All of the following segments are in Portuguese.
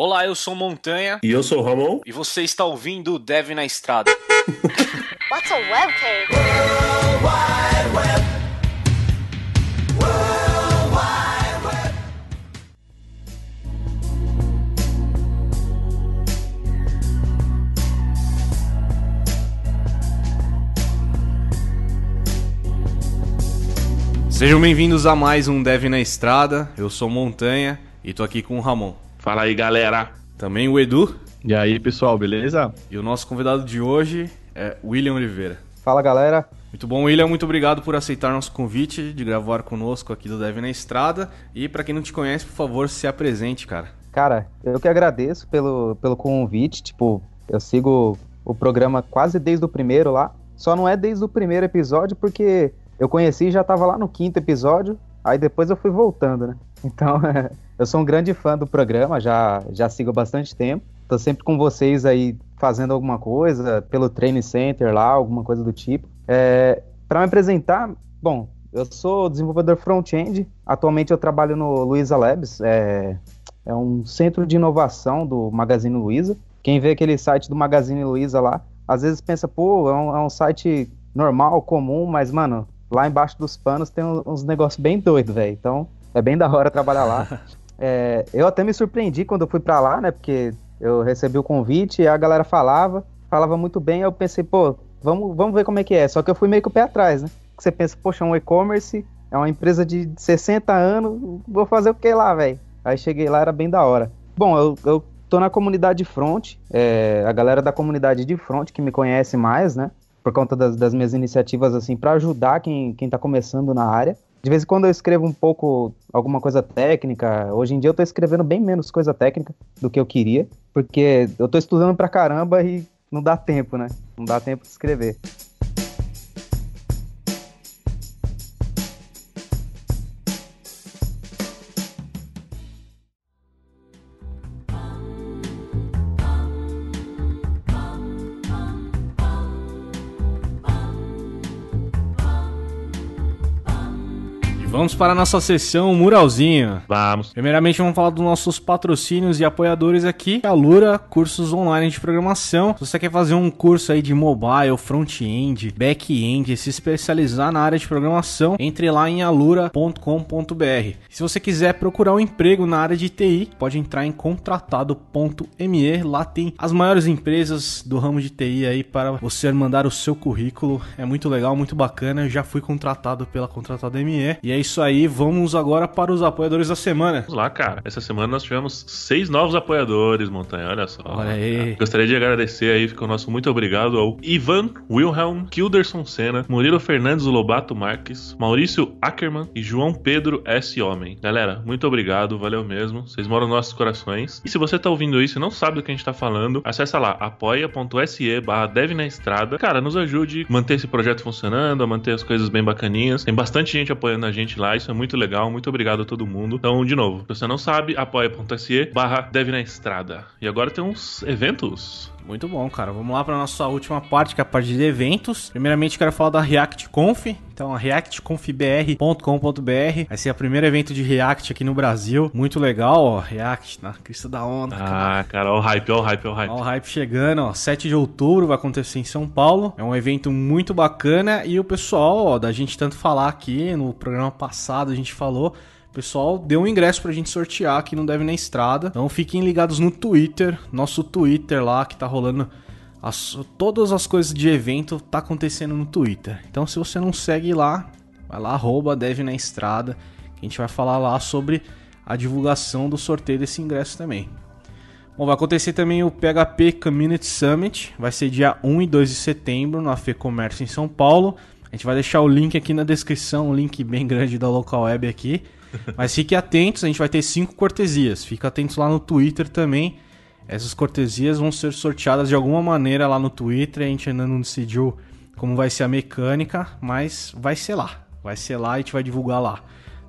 Olá, eu sou Montanha. E eu sou Ramon. E você está ouvindo o Dev na Estrada. What's a webcam? World Wide Web. Sejam bem-vindos a mais um Dev na Estrada. Eu sou Montanha e tô aqui com o Ramon. Fala aí, galera. Também o Edu. E aí, pessoal, beleza? E o nosso convidado de hoje é William Oliveira. Fala, galera. Muito bom, William. Muito obrigado por aceitar nosso convite de gravar conosco aqui do Dev na Estrada. E para quem não te conhece, por favor, se apresente, cara. Cara, eu que agradeço pelo, pelo convite. Tipo, eu sigo o programa quase desde o primeiro lá. Só não é desde o primeiro episódio, porque eu conheci e já tava lá no quinto episódio. Aí depois eu fui voltando, né? Então, é, eu sou um grande fã do programa, já, já sigo há bastante tempo. Tô sempre com vocês aí fazendo alguma coisa, pelo Training Center lá, alguma coisa do tipo. É, Para me apresentar, bom, eu sou desenvolvedor front-end. Atualmente eu trabalho no Luiza Labs, é, é um centro de inovação do Magazine Luiza. Quem vê aquele site do Magazine Luiza lá, às vezes pensa, pô, é um, é um site normal, comum, mas, mano, lá embaixo dos panos tem uns, uns negócios bem doidos, velho. Então, é bem da hora trabalhar lá. É, eu até me surpreendi quando eu fui para lá, né? Porque eu recebi o convite e a galera falava, falava muito bem. Eu pensei, pô, vamos, vamos ver como é que é. Só que eu fui meio que o pé atrás, né? Você pensa, poxa, é um e-commerce é uma empresa de 60 anos, vou fazer o que lá, velho? Aí cheguei lá, era bem da hora. Bom, eu, eu tô na comunidade de front, é, a galera da comunidade de front que me conhece mais, né? Por conta das, das minhas iniciativas, assim, para ajudar quem, quem tá começando na área. De vez em quando eu escrevo um pouco alguma coisa técnica. Hoje em dia eu tô escrevendo bem menos coisa técnica do que eu queria, porque eu tô estudando pra caramba e não dá tempo, né? Não dá tempo de escrever. vamos para a nossa sessão Muralzinho. Vamos. Primeiramente, vamos falar dos nossos patrocínios e apoiadores aqui. A Lura, cursos online de programação. Se você quer fazer um curso aí de mobile, front-end, back-end, se especializar na área de programação, entre lá em alura.com.br. Se você quiser procurar um emprego na área de TI, pode entrar em contratado.me. Lá tem as maiores empresas do ramo de TI aí para você mandar o seu currículo. É muito legal, muito bacana. Eu já fui contratado pela Contratado.me ME. E é isso isso aí, vamos agora para os apoiadores da semana. Vamos lá, cara. Essa semana nós tivemos seis novos apoiadores, Montanha. Olha só. Olha aí. Gostaria de agradecer aí, fica o nosso muito obrigado ao Ivan Wilhelm, Kilderson Senna, Murilo Fernandes Lobato Marques, Maurício Ackerman e João Pedro S. Homem. Galera, muito obrigado, valeu mesmo. Vocês moram nos nossos corações. E se você tá ouvindo isso e não sabe do que a gente tá falando, acessa lá apoia.se barra na estrada. Cara, nos ajude a manter esse projeto funcionando, a manter as coisas bem bacaninhas. Tem bastante gente apoiando a gente lá isso é muito legal. Muito obrigado a todo mundo. Então, de novo, se você não sabe, apoia.se barra deve na estrada. E agora tem uns eventos. Muito bom, cara. Vamos lá para nossa última parte, que é a parte de eventos. Primeiramente, quero falar da React Conf. Então, reactconfbr.com.br vai ser o primeiro evento de React aqui no Brasil. Muito legal, ó. React na crista da onda. Ah, cara, olha o hype, olha o hype, olha o hype. Olha o hype chegando, ó. 7 de outubro vai acontecer em São Paulo. É um evento muito bacana e o pessoal, ó, da gente tanto falar aqui no programa passado, a gente falou pessoal deu um ingresso pra gente sortear aqui não Deve na Estrada. Então fiquem ligados no Twitter, nosso Twitter lá que tá rolando as, todas as coisas de evento tá acontecendo no Twitter. Então se você não segue lá, vai lá arroba Deve na Estrada, que a gente vai falar lá sobre a divulgação do sorteio desse ingresso também. Bom, vai acontecer também o PHP Community Summit, vai ser dia 1 e 2 de setembro na Fê Comércio em São Paulo. A gente vai deixar o link aqui na descrição, um link bem grande da local web aqui. Mas fiquem atentos, a gente vai ter cinco cortesias. Fica atentos lá no Twitter também. Essas cortesias vão ser sorteadas de alguma maneira lá no Twitter. A gente ainda não decidiu como vai ser a mecânica, mas vai ser lá. Vai ser lá e a gente vai divulgar lá.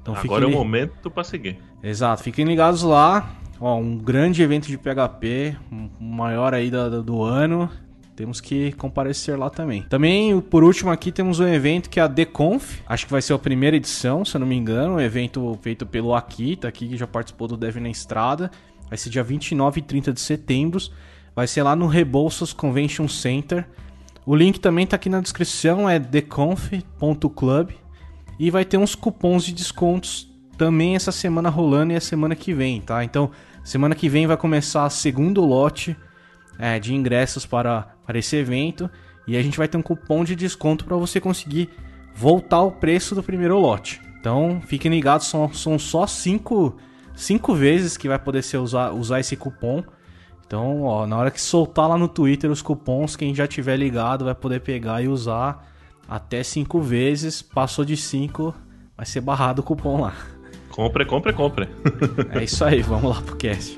Então, Agora é o momento para seguir. Exato, fiquem ligados lá. Ó, um grande evento de PHP, o maior aí do, do ano. Temos que comparecer lá também. Também, por último, aqui temos um evento que é a Deconf. Acho que vai ser a primeira edição, se eu não me engano. Um evento feito pelo Akita, aqui, que já participou do Dev na Estrada. Vai ser dia 29 e 30 de setembro. Vai ser lá no Rebouças Convention Center. O link também está aqui na descrição, é theconf.club. E vai ter uns cupons de descontos também essa semana rolando e a semana que vem, tá? Então, semana que vem vai começar o segundo lote é, de ingressos para para esse evento e a gente vai ter um cupom de desconto para você conseguir voltar o preço do primeiro lote. Então fiquem ligados, são, são só 5 cinco, cinco vezes que vai poder ser usar, usar esse cupom. Então, ó, na hora que soltar lá no Twitter os cupons, quem já tiver ligado vai poder pegar e usar até 5 vezes. Passou de 5, vai ser barrado o cupom lá. Compre, compre, compre. é isso aí, vamos lá pro cast.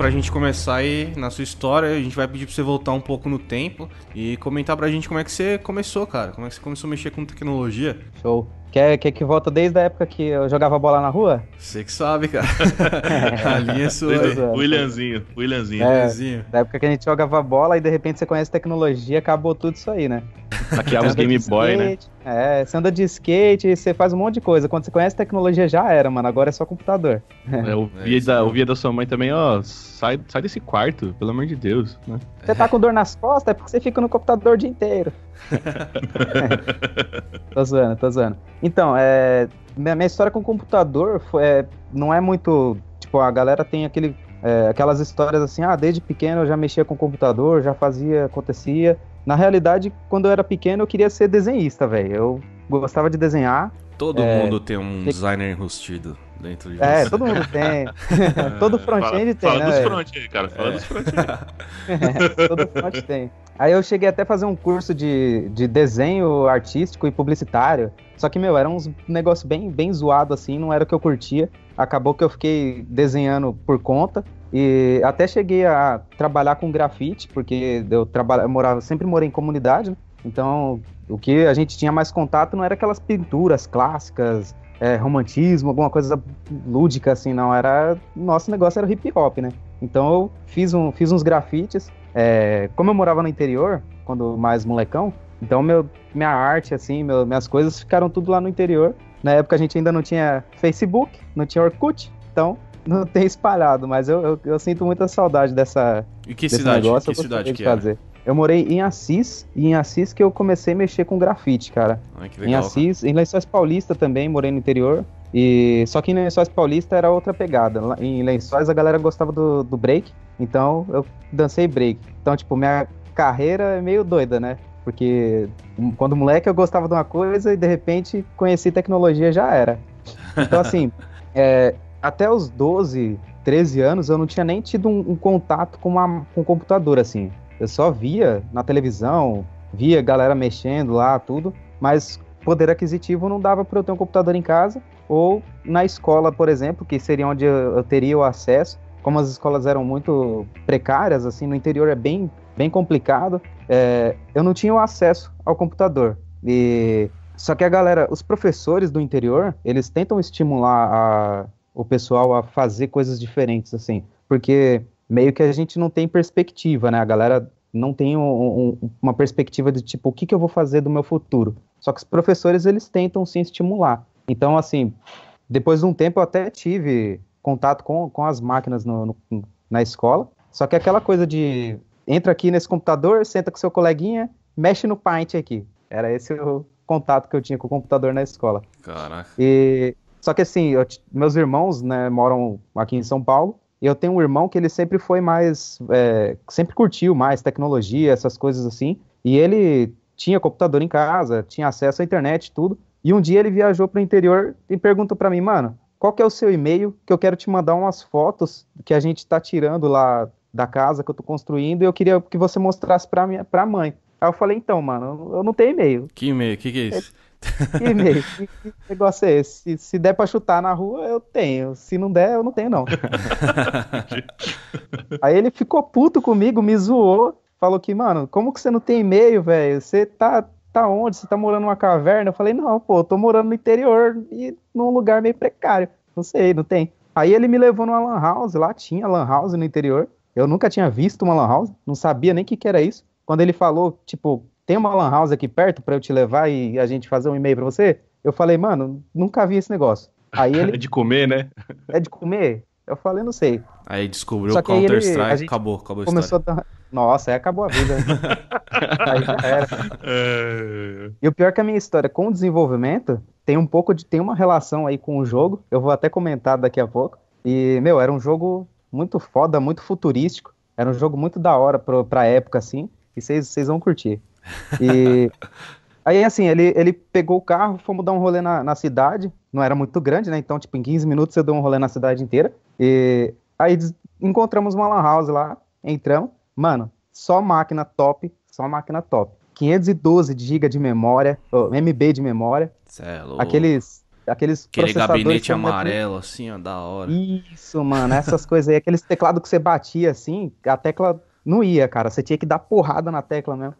pra gente começar aí na sua história. A gente vai pedir pra você voltar um pouco no tempo e comentar pra gente como é que você começou, cara. Como é que você começou a mexer com tecnologia. Show. Quer, quer que volta desde a época que eu jogava bola na rua? Você que sabe, cara. a linha é sua. Desde, Williamzinho, Williamzinho. É, Williamzinho. Da época que a gente jogava bola e de repente você conhece tecnologia, acabou tudo isso aí, né? Hackeava os Game Boy, né? É, você anda de skate, você faz um monte de coisa. Quando você conhece tecnologia já era, mano. Agora é só computador. É, é via é da, via da sua mãe também, ó, sai, sai desse quarto, pelo amor de Deus. Né? Você tá com dor nas costas, é porque você fica no computador o dia inteiro. é. Tô zoando, tô zoando. Então, é, minha, minha história com computador foi, é, não é muito. Tipo, a galera tem aquele é, aquelas histórias assim, ah, desde pequeno eu já mexia com computador, já fazia, acontecia. Na realidade, quando eu era pequeno, eu queria ser desenhista, velho. Eu gostava de desenhar. Todo é, mundo tem um designer enrustido dentro de é, você. É, todo mundo tem. todo front-end tem, fala né? Fala dos front cara. Fala é. dos front é, todo front tem. Aí eu cheguei até a fazer um curso de, de desenho artístico e publicitário. Só que, meu, era uns negócio bem, bem zoado, assim, não era o que eu curtia acabou que eu fiquei desenhando por conta. E até cheguei a trabalhar com grafite, porque eu, trabalha, eu morava, sempre morei em comunidade, né? Então, o que a gente tinha mais contato não era aquelas pinturas clássicas, é, romantismo, alguma coisa lúdica, assim, não. Era. Nosso negócio era hip hop, né? Então eu fiz, um, fiz uns grafites. É, como eu morava no interior, quando mais molecão, então meu, minha arte, assim, meu, minhas coisas ficaram tudo lá no interior. Na época a gente ainda não tinha Facebook, não tinha Orkut, então não tem espalhado, mas eu, eu, eu sinto muita saudade dessa. E que cidade? Negócio, que cidade que fazer. Era? Eu morei em Assis, e em Assis que eu comecei a mexer com grafite, cara. Ai, que legal, em Assis, cara. em Lençóis Paulista também, morei no interior. E só que em Lençóis Paulista era outra pegada. Em Lençóis a galera gostava do, do break, então eu dancei break. Então, tipo, minha carreira é meio doida, né? Porque quando moleque eu gostava de uma coisa e de repente conheci tecnologia já era. Então, assim, é, até os 12, 13 anos eu não tinha nem tido um, um contato com, uma, com um computador, assim. Eu só via na televisão, via galera mexendo lá, tudo, mas poder aquisitivo não dava para eu ter um computador em casa ou na escola, por exemplo, que seria onde eu, eu teria o acesso. Como as escolas eram muito precárias, assim, no interior é bem, bem complicado é, eu não tinha o acesso ao computador. E só que a galera, os professores do interior, eles tentam estimular a, o pessoal a fazer coisas diferentes, assim, porque meio que a gente não tem perspectiva, né? A galera não tem um, um, uma perspectiva de tipo o que, que eu vou fazer do meu futuro. Só que os professores eles tentam se estimular. Então, assim, depois de um tempo eu até tive contato com, com as máquinas no, no, na escola. Só que é aquela coisa de entra aqui nesse computador, senta com seu coleguinha, mexe no Paint aqui. Era esse o contato que eu tinha com o computador na escola. Caraca. E, só que assim, eu, meus irmãos né, moram aqui em São Paulo, e eu tenho um irmão que ele sempre foi mais, é, sempre curtiu mais tecnologia, essas coisas assim, e ele tinha computador em casa, tinha acesso à internet, tudo, e um dia ele viajou para o interior e perguntou para mim, mano, qual que é o seu e-mail que eu quero te mandar umas fotos que a gente está tirando lá da casa que eu tô construindo e eu queria que você mostrasse pra, minha, pra mãe. Aí eu falei, então, mano, eu não tenho e-mail. Que e-mail? O que, que é isso? Que e-mail? que, que negócio é esse? Se, se der pra chutar na rua, eu tenho. Se não der, eu não tenho, não. Aí ele ficou puto comigo, me zoou. Falou que, mano, como que você não tem e-mail, velho? Você tá, tá onde? Você tá morando numa caverna? Eu falei, não, pô, eu tô morando no interior e num lugar meio precário. Não sei, não tem. Aí ele me levou numa lan house, lá tinha lan house no interior. Eu nunca tinha visto uma Lan House, não sabia nem o que, que era isso. Quando ele falou, tipo, tem uma Lan House aqui perto para eu te levar e a gente fazer um e-mail para você, eu falei, mano, nunca vi esse negócio. Aí ele. é de comer, né? É de comer? Eu falei, não sei. Aí descobriu o Counter-Strike, acabou, acabou a começou história. A... Nossa, aí acabou a vida. aí já era. É... E o pior é que a minha história com o desenvolvimento tem um pouco de. tem uma relação aí com o jogo. Eu vou até comentar daqui a pouco. E, meu, era um jogo muito foda, muito futurístico. Era um jogo muito da hora pra, pra época, assim, e vocês vão curtir. E aí, assim, ele, ele pegou o carro, fomos dar um rolê na, na cidade, não era muito grande, né? Então, tipo, em 15 minutos eu dou um rolê na cidade inteira. E aí encontramos uma lan house lá, entramos. Mano, só máquina top, só máquina top. 512 GB de memória, oh, MB de memória. Cê é louco. Aqueles Aqueles Aquele gabinete amarelo, assim, ó, da hora. Isso, mano, essas coisas aí. Aqueles teclados que você batia, assim, a tecla não ia, cara. Você tinha que dar porrada na tecla mesmo.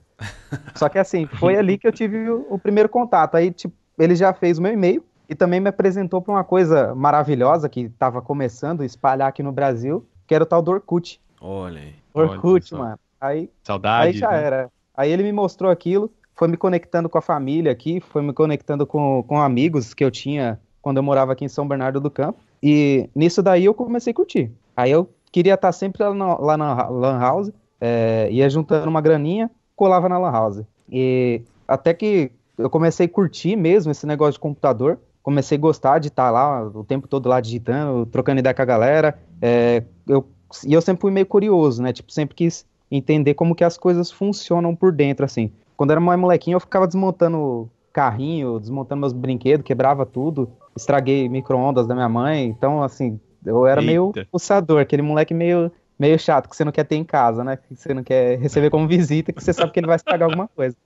Só que assim, foi ali que eu tive o, o primeiro contato. Aí, tipo, ele já fez o meu e-mail e também me apresentou para uma coisa maravilhosa que estava começando a espalhar aqui no Brasil, que era o tal do Orkut. Olha aí. Orkut, olha, mano. Aí, Saudade, aí já né? era. Aí ele me mostrou aquilo, foi me conectando com a família aqui, foi me conectando com, com amigos que eu tinha quando eu morava aqui em São Bernardo do Campo. E nisso daí eu comecei a curtir. Aí eu queria estar sempre lá na, lá na Lan House, é, ia juntando uma graninha, colava na Lan House. E até que eu comecei a curtir mesmo esse negócio de computador. Comecei a gostar de estar lá o tempo todo lá digitando, trocando ideia com a galera. É, eu, e eu sempre fui meio curioso, né? Tipo, sempre quis entender como que as coisas funcionam por dentro, assim. Quando era mais molequinho, eu ficava desmontando carrinho, desmontando meus brinquedos, quebrava tudo, estraguei micro-ondas da minha mãe. Então, assim, eu era Eita. meio pulsador, aquele moleque meio, meio chato que você não quer ter em casa, né? Que você não quer receber como visita, que você sabe que ele vai estragar alguma coisa.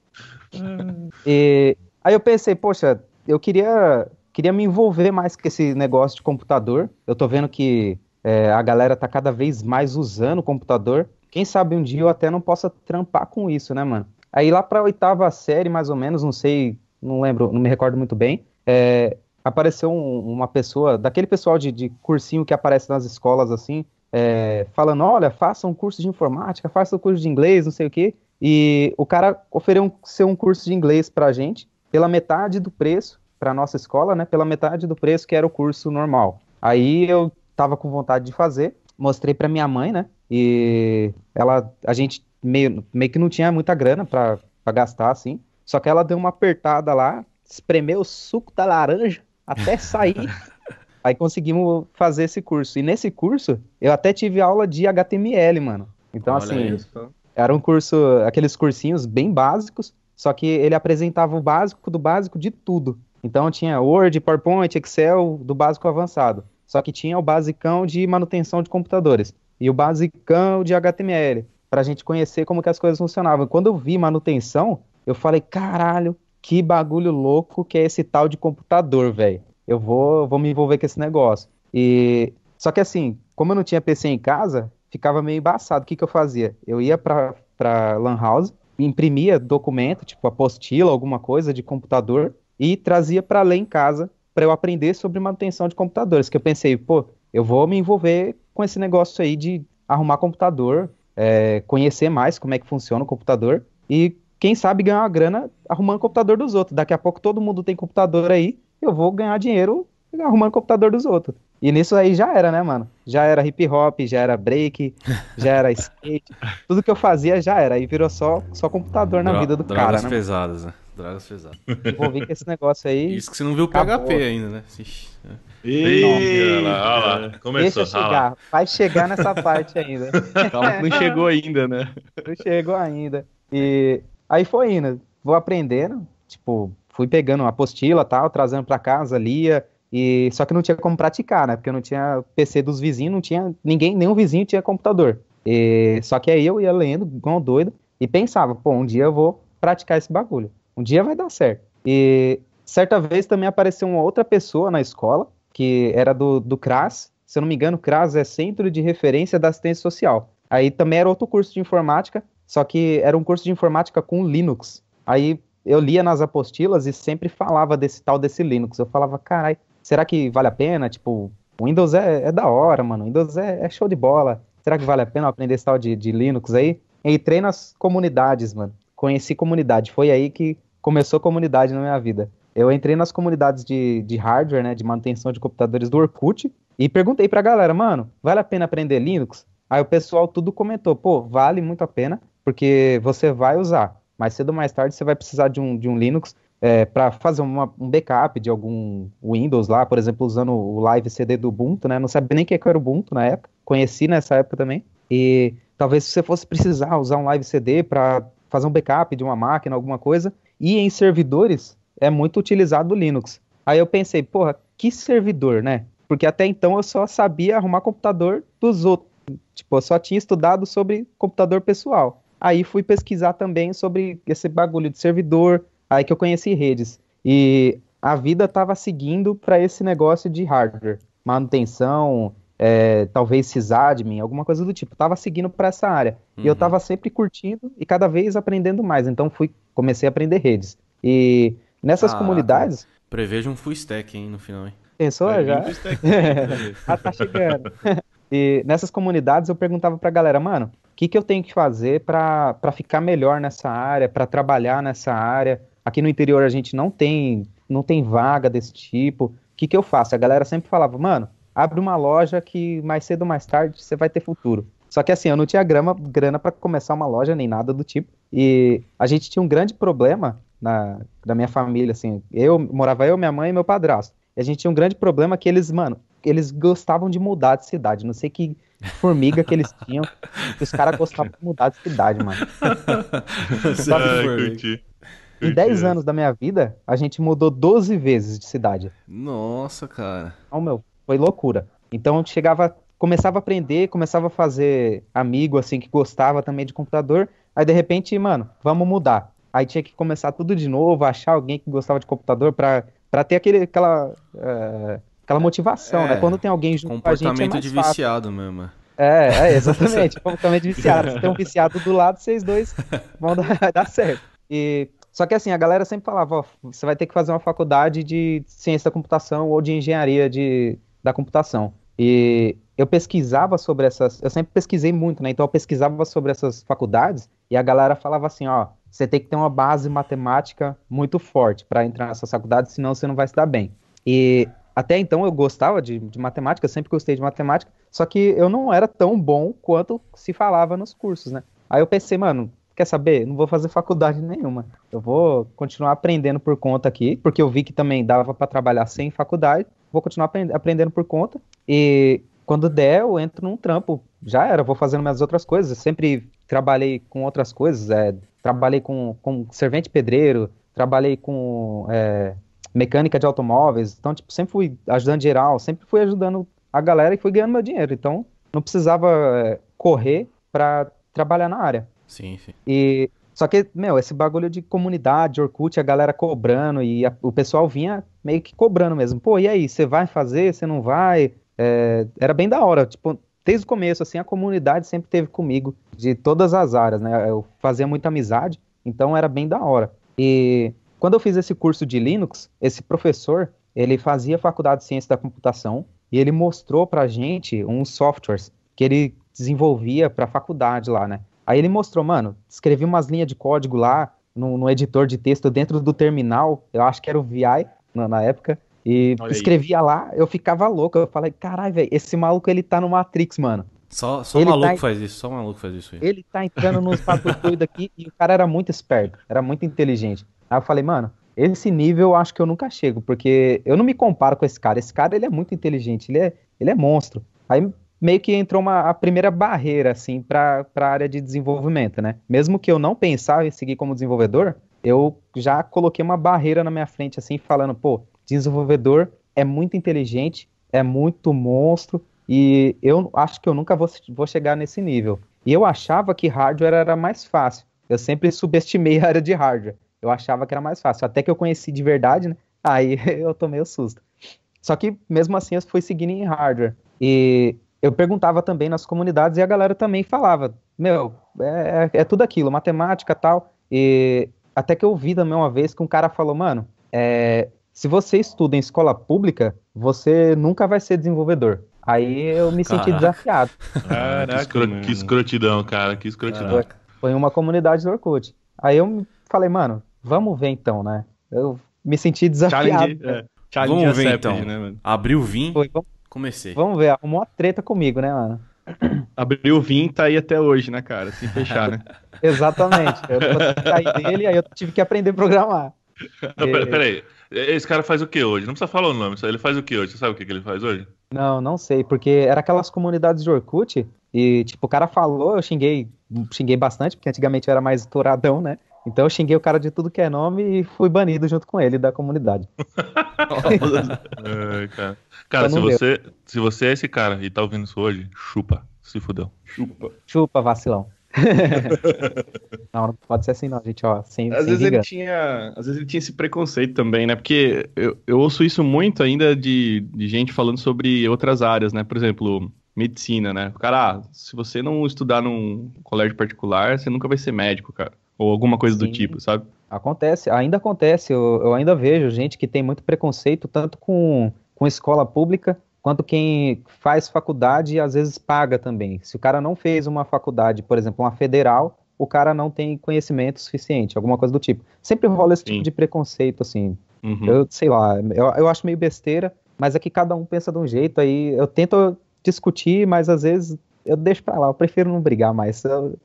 E, aí eu pensei, poxa, eu queria, queria me envolver mais com esse negócio de computador. Eu tô vendo que é, a galera tá cada vez mais usando o computador. Quem sabe um dia eu até não possa trampar com isso, né, mano? Aí lá para a oitava série, mais ou menos, não sei, não lembro, não me recordo muito bem, é, apareceu um, uma pessoa, daquele pessoal de, de, cursinho que aparece nas escolas assim, é, falando: olha, faça um curso de informática, faça um curso de inglês, não sei o quê. E o cara ofereceu um curso de inglês para a gente pela metade do preço, para nossa escola, né? Pela metade do preço que era o curso normal. Aí eu tava com vontade de fazer, mostrei para minha mãe, né? E ela, a gente meio, meio que não tinha muita grana para gastar, assim. Só que ela deu uma apertada lá, espremeu o suco da laranja até sair. Aí conseguimos fazer esse curso. E nesse curso, eu até tive aula de HTML, mano. Então, Olha assim, isso. era um curso, aqueles cursinhos bem básicos, só que ele apresentava o básico do básico de tudo. Então, tinha Word, PowerPoint, Excel, do básico avançado. Só que tinha o basicão de manutenção de computadores e o basicão de HTML para a gente conhecer como que as coisas funcionavam. Quando eu vi manutenção, eu falei, caralho, que bagulho louco que é esse tal de computador, velho. Eu vou, vou me envolver com esse negócio. E só que assim, como eu não tinha PC em casa, ficava meio embaçado. O que, que eu fazia? Eu ia para para lan house, imprimia documento, tipo apostila, alguma coisa de computador e trazia para ler em casa para eu aprender sobre manutenção de computadores. Que eu pensei, pô, eu vou me envolver com esse negócio aí de arrumar computador, é, conhecer mais como é que funciona o computador e, quem sabe, ganhar uma grana arrumando o computador dos outros. Daqui a pouco todo mundo tem computador aí, eu vou ganhar dinheiro arrumando o computador dos outros. E nisso aí já era, né, mano? Já era hip hop, já era break, já era skate. tudo que eu fazia já era. Aí virou só, só computador na Dro vida do cara. Drogas né, pesadas, né? né? Drogas pesadas. Envolvi com esse negócio aí. Isso que você não viu o PHP ainda, né? Ixi. Eita, é. lá, lá, começou. Deixa tá chegar, lá. vai chegar nessa parte ainda. Calma, não chegou ainda, né? Não chegou ainda. E aí foi indo, vou aprendendo, tipo, fui pegando uma apostila tal, trazendo para casa, lia, e só que não tinha como praticar, né? Porque eu não tinha PC dos vizinhos, não tinha ninguém, nenhum vizinho tinha computador. E, só que aí eu ia lendo, igual doido, e pensava, pô, um dia eu vou praticar esse bagulho. Um dia vai dar certo. E Certa vez também apareceu uma outra pessoa na escola, que era do, do CRAS, se eu não me engano, CRAS é Centro de Referência da Assistência Social. Aí também era outro curso de informática, só que era um curso de informática com Linux. Aí eu lia nas apostilas e sempre falava desse tal desse Linux. Eu falava, carai, será que vale a pena? Tipo, Windows é, é da hora, mano. Windows é, é, show de bola. Será que vale a pena aprender esse tal de, de Linux aí? Entrei nas comunidades, mano. Conheci comunidade. Foi aí que começou comunidade na minha vida eu entrei nas comunidades de, de hardware, né, de manutenção de computadores do Orkut, e perguntei pra galera, mano, vale a pena aprender Linux? Aí o pessoal tudo comentou, pô, vale muito a pena, porque você vai usar. Mais cedo ou mais tarde você vai precisar de um, de um Linux é, para fazer uma, um backup de algum Windows lá, por exemplo, usando o Live CD do Ubuntu, né? Não sabia nem o que era o Ubuntu na época, conheci nessa época também. E talvez se você fosse precisar usar um Live CD para fazer um backup de uma máquina, alguma coisa, e em servidores é muito utilizado o Linux. Aí eu pensei, porra, que servidor, né? Porque até então eu só sabia arrumar computador dos outros. Tipo, eu só tinha estudado sobre computador pessoal. Aí fui pesquisar também sobre esse bagulho de servidor, aí que eu conheci redes. E a vida estava seguindo para esse negócio de hardware, manutenção, é, talvez sysadmin, alguma coisa do tipo. Tava seguindo para essa área. Uhum. E eu uhum. tava sempre curtindo e cada vez aprendendo mais. Então fui comecei a aprender redes. E Nessas ah, comunidades. Preveja um full stack, hein, no final, hein? Pensou Preveja já? Um stack, né, ah, tá chegando. e nessas comunidades eu perguntava pra galera, mano, o que, que eu tenho que fazer para ficar melhor nessa área, para trabalhar nessa área? Aqui no interior a gente não tem, não tem vaga desse tipo. O que, que eu faço? A galera sempre falava, mano, abre uma loja que mais cedo ou mais tarde você vai ter futuro. Só que assim, eu não tinha grama, grana para começar uma loja nem nada do tipo. E a gente tinha um grande problema na, da minha família, assim. Eu morava eu, minha mãe e meu padrasto. E a gente tinha um grande problema que eles, mano, eles gostavam de mudar de cidade. Não sei que formiga que eles tinham, que os caras gostavam de mudar de cidade, mano. Sabe, ah, curti. Em 10 anos da minha vida, a gente mudou 12 vezes de cidade. Nossa, cara. Então, meu, foi loucura. Então eu chegava, começava a aprender, começava a fazer amigo, assim, que gostava também de computador. Aí de repente, mano, vamos mudar. Aí tinha que começar tudo de novo, achar alguém que gostava de computador para ter aquele, aquela, eh, aquela é, motivação, né? é, né? Quando tem alguém junto com a gente. É comportamento é de fácil. viciado mesmo. É, é, é exatamente. comportamento de viciado. Se tem um viciado do lado, vocês dois vão dar, dar certo. E, só que assim, a galera sempre falava: você vai ter que fazer uma faculdade de ciência da computação ou de engenharia de, da computação. E eu pesquisava sobre essas. Eu sempre pesquisei muito, né? Então eu pesquisava sobre essas faculdades e a galera falava assim: ó, você tem que ter uma base matemática muito forte para entrar nessa faculdade, senão você não vai se dar bem. E até então eu gostava de, de matemática, sempre gostei de matemática, só que eu não era tão bom quanto se falava nos cursos, né? Aí eu pensei, mano, quer saber? Não vou fazer faculdade nenhuma. Eu vou continuar aprendendo por conta aqui, porque eu vi que também dava para trabalhar sem faculdade. Vou continuar aprendendo por conta. E quando der, eu entro num trampo. Já era, vou fazendo minhas outras coisas. sempre trabalhei com outras coisas. É, trabalhei com, com servente pedreiro, trabalhei com é, mecânica de automóveis. Então, tipo, sempre fui ajudando geral, sempre fui ajudando a galera e fui ganhando meu dinheiro. Então, não precisava é, correr para trabalhar na área. Sim, sim. E, só que, meu, esse bagulho de comunidade, Orkut, a galera cobrando e a, o pessoal vinha meio que cobrando mesmo. Pô, e aí, você vai fazer, você não vai? é, era bem da hora, tipo, desde o começo, assim, a comunidade sempre teve comigo, de todas as áreas, né, eu fazia muita amizade, então era bem da hora. E quando eu fiz esse curso de Linux, esse professor, ele fazia faculdade de ciência da computação e ele mostrou pra gente uns softwares que ele desenvolvia pra faculdade lá, né. Aí ele mostrou, mano, escrevi umas linhas de código lá no, no editor de texto dentro do terminal, eu acho que era o VI na, na época, e Olha escrevia aí. lá, eu ficava louco. Eu falei, caralho, velho, esse maluco ele tá no Matrix, mano. Só, só tá maluco tá, faz isso, só maluco faz isso aí. Ele tá entrando nos papos doidos aqui e o cara era muito esperto, era muito inteligente. Aí eu falei, mano, esse nível eu acho que eu nunca chego, porque eu não me comparo com esse cara. Esse cara, ele é muito inteligente, ele é, ele é monstro. Aí meio que entrou uma, a primeira barreira, assim, pra, pra área de desenvolvimento, né? Mesmo que eu não pensava em seguir como desenvolvedor, eu já coloquei uma barreira na minha frente, assim, falando, pô, desenvolvedor é muito inteligente, é muito monstro, e eu acho que eu nunca vou, vou chegar nesse nível. E eu achava que hardware era mais fácil. Eu sempre subestimei a área de hardware. Eu achava que era mais fácil. Até que eu conheci de verdade, né? Aí eu tomei o susto. Só que mesmo assim eu fui seguindo em hardware. E eu perguntava também nas comunidades e a galera também falava: Meu, é, é, é tudo aquilo, matemática tal. E até que eu ouvi também uma vez que um cara falou: Mano, é, se você estuda em escola pública, você nunca vai ser desenvolvedor. Aí eu me Caraca. senti desafiado. Caraca, que, escro... que, escrotidão, cara, que escrotidão. Caraca. Foi uma comunidade do Orkut. Aí eu falei, mano, vamos ver então, né? Eu me senti desafiado. Challenge, é. vamos ver então. Né, Abriu o Vim, Foi, vamos... comecei. Vamos ver, arrumou uma treta comigo, né, mano? Abriu o Vim, tá aí até hoje, né, cara? Sem fechar, né? Exatamente. Eu dele, aí eu tive que aprender a programar. Não, e... Peraí, esse cara faz o que hoje? Não precisa falar o nome, ele faz o que hoje? Você sabe o que, ele faz hoje? Não, não sei, porque era aquelas comunidades de Orkut e, tipo, o cara falou, eu xinguei, xinguei bastante, porque antigamente eu era mais touradão, né? Então eu xinguei o cara de tudo que é nome e fui banido junto com ele da comunidade. é, cara, cara se, você, se você é esse cara e tá ouvindo isso hoje, chupa, se fudeu. Chupa. Chupa, vacilão. não, não pode ser assim, não, gente, ó. Sem, às, sem vezes ele tinha, às vezes ele tinha esse preconceito também, né? Porque eu, eu ouço isso muito ainda de, de gente falando sobre outras áreas, né? Por exemplo, medicina, né? Cara, ah, se você não estudar num colégio particular, você nunca vai ser médico, cara. Ou alguma coisa Sim. do tipo, sabe? Acontece, ainda acontece. Eu, eu ainda vejo gente que tem muito preconceito, tanto com, com escola pública quanto quem faz faculdade às vezes paga também. Se o cara não fez uma faculdade, por exemplo, uma federal, o cara não tem conhecimento suficiente, alguma coisa do tipo. Sempre rola esse tipo Sim. tipo de preconceito, assim. Uhum. Eu sei lá, eu, eu acho meio besteira, mas é que cada um pensa de um jeito, aí eu tento discutir, mas às vezes eu deixo pra lá, eu prefiro não brigar mais. Eu,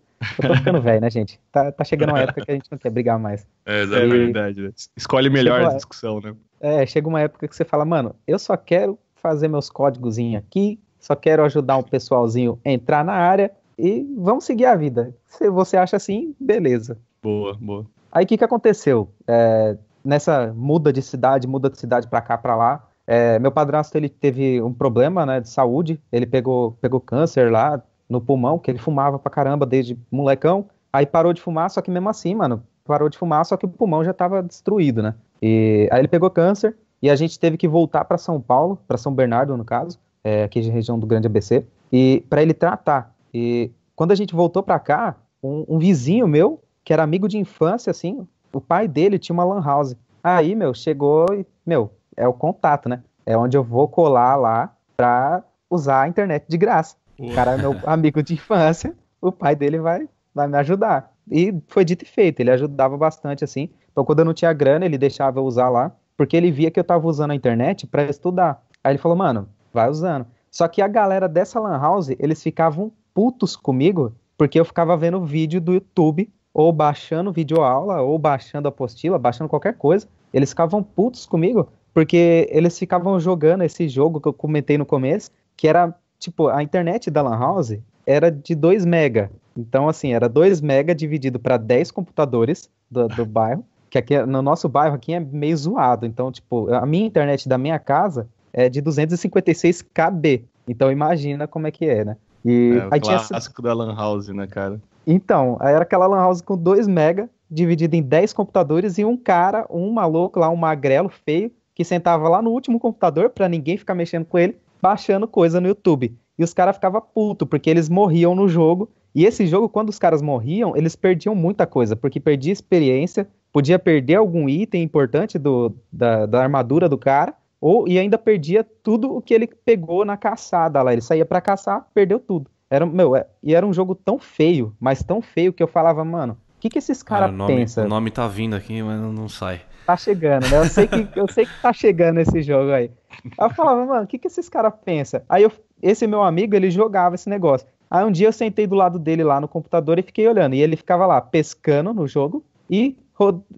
eu tô ficando velho, né, gente? Tá, tá, chegando uma época que a gente não quer brigar mais. É, exatamente. É verdade, né? Escolhe melhor a é- discussão, né? É, chega uma época que você fala, mano, eu só quero fazer meus códigozinhos aqui, só quero ajudar um pessoalzinho a entrar na área e vamos seguir a vida. Se você acha assim, beleza. Boa, boa. Aí o que, que aconteceu? É, nessa muda de cidade, muda de cidade para cá, para lá, é, meu padrasto ele teve um problema né, de saúde, ele pegou, pegou câncer lá no pulmão, que ele fumava pra caramba desde molecão, aí parou de fumar, só que mesmo assim, mano, parou de fumar, só que o pulmão já tava destruído, né? E aí ele pegou câncer, e a gente teve que voltar para São Paulo, para São Bernardo, no caso, é, aqui na região do Grande ABC, e para ele tratar. E quando a gente voltou para cá, um, um, vizinho meu, que era amigo de infância, assim, o pai dele tinha uma lan house. Aí, meu, chegou e, meu, é o contato, né? É onde eu vou colar lá para usar a internet de graça. O cara é meu amigo de infância, o pai dele vai, vai me ajudar. E foi dito e feito, ele ajudava bastante, assim. Então, quando eu não tinha grana, ele deixava eu usar lá porque ele via que eu tava usando a internet para estudar. Aí ele falou, mano, vai usando. Só que a galera dessa Lan House, eles ficavam putos comigo, porque eu ficava vendo vídeo do YouTube, ou baixando videoaula, ou baixando apostila, baixando qualquer coisa. Eles ficavam putos comigo, porque eles ficavam jogando esse jogo que eu comentei no começo, que era, tipo, a internet da Lan House era de 2 mega. Então, assim, era 2 mega dividido para 10 computadores do, do bairro que aqui é, no nosso bairro aqui é meio zoado. Então, tipo, a minha internet da minha casa é de 256 KB. Então imagina como é que é, né? E é, aí clássico tinha... da Lan House, né, cara? Então, era aquela Lan House com 2 mega, dividida em 10 computadores, e um cara, um maluco lá, um magrelo feio, que sentava lá no último computador, para ninguém ficar mexendo com ele, baixando coisa no YouTube. E os caras ficavam puto, porque eles morriam no jogo. E esse jogo, quando os caras morriam, eles perdiam muita coisa, porque perdia experiência, podia perder algum item importante do, da, da armadura do cara, ou e ainda perdia tudo o que ele pegou na caçada lá. Ele saía para caçar, perdeu tudo. Era, meu, é, e era um jogo tão feio, mas tão feio que eu falava, mano, o que, que esses caras cara, pensam? O nome tá vindo aqui, mas não sai. Tá chegando, né? Eu sei que, eu sei que tá chegando esse jogo aí. Aí eu falava, mano, o que, que esses caras pensam? Aí eu, esse meu amigo, ele jogava esse negócio. Aí um dia eu sentei do lado dele lá no computador e fiquei olhando. E ele ficava lá pescando no jogo e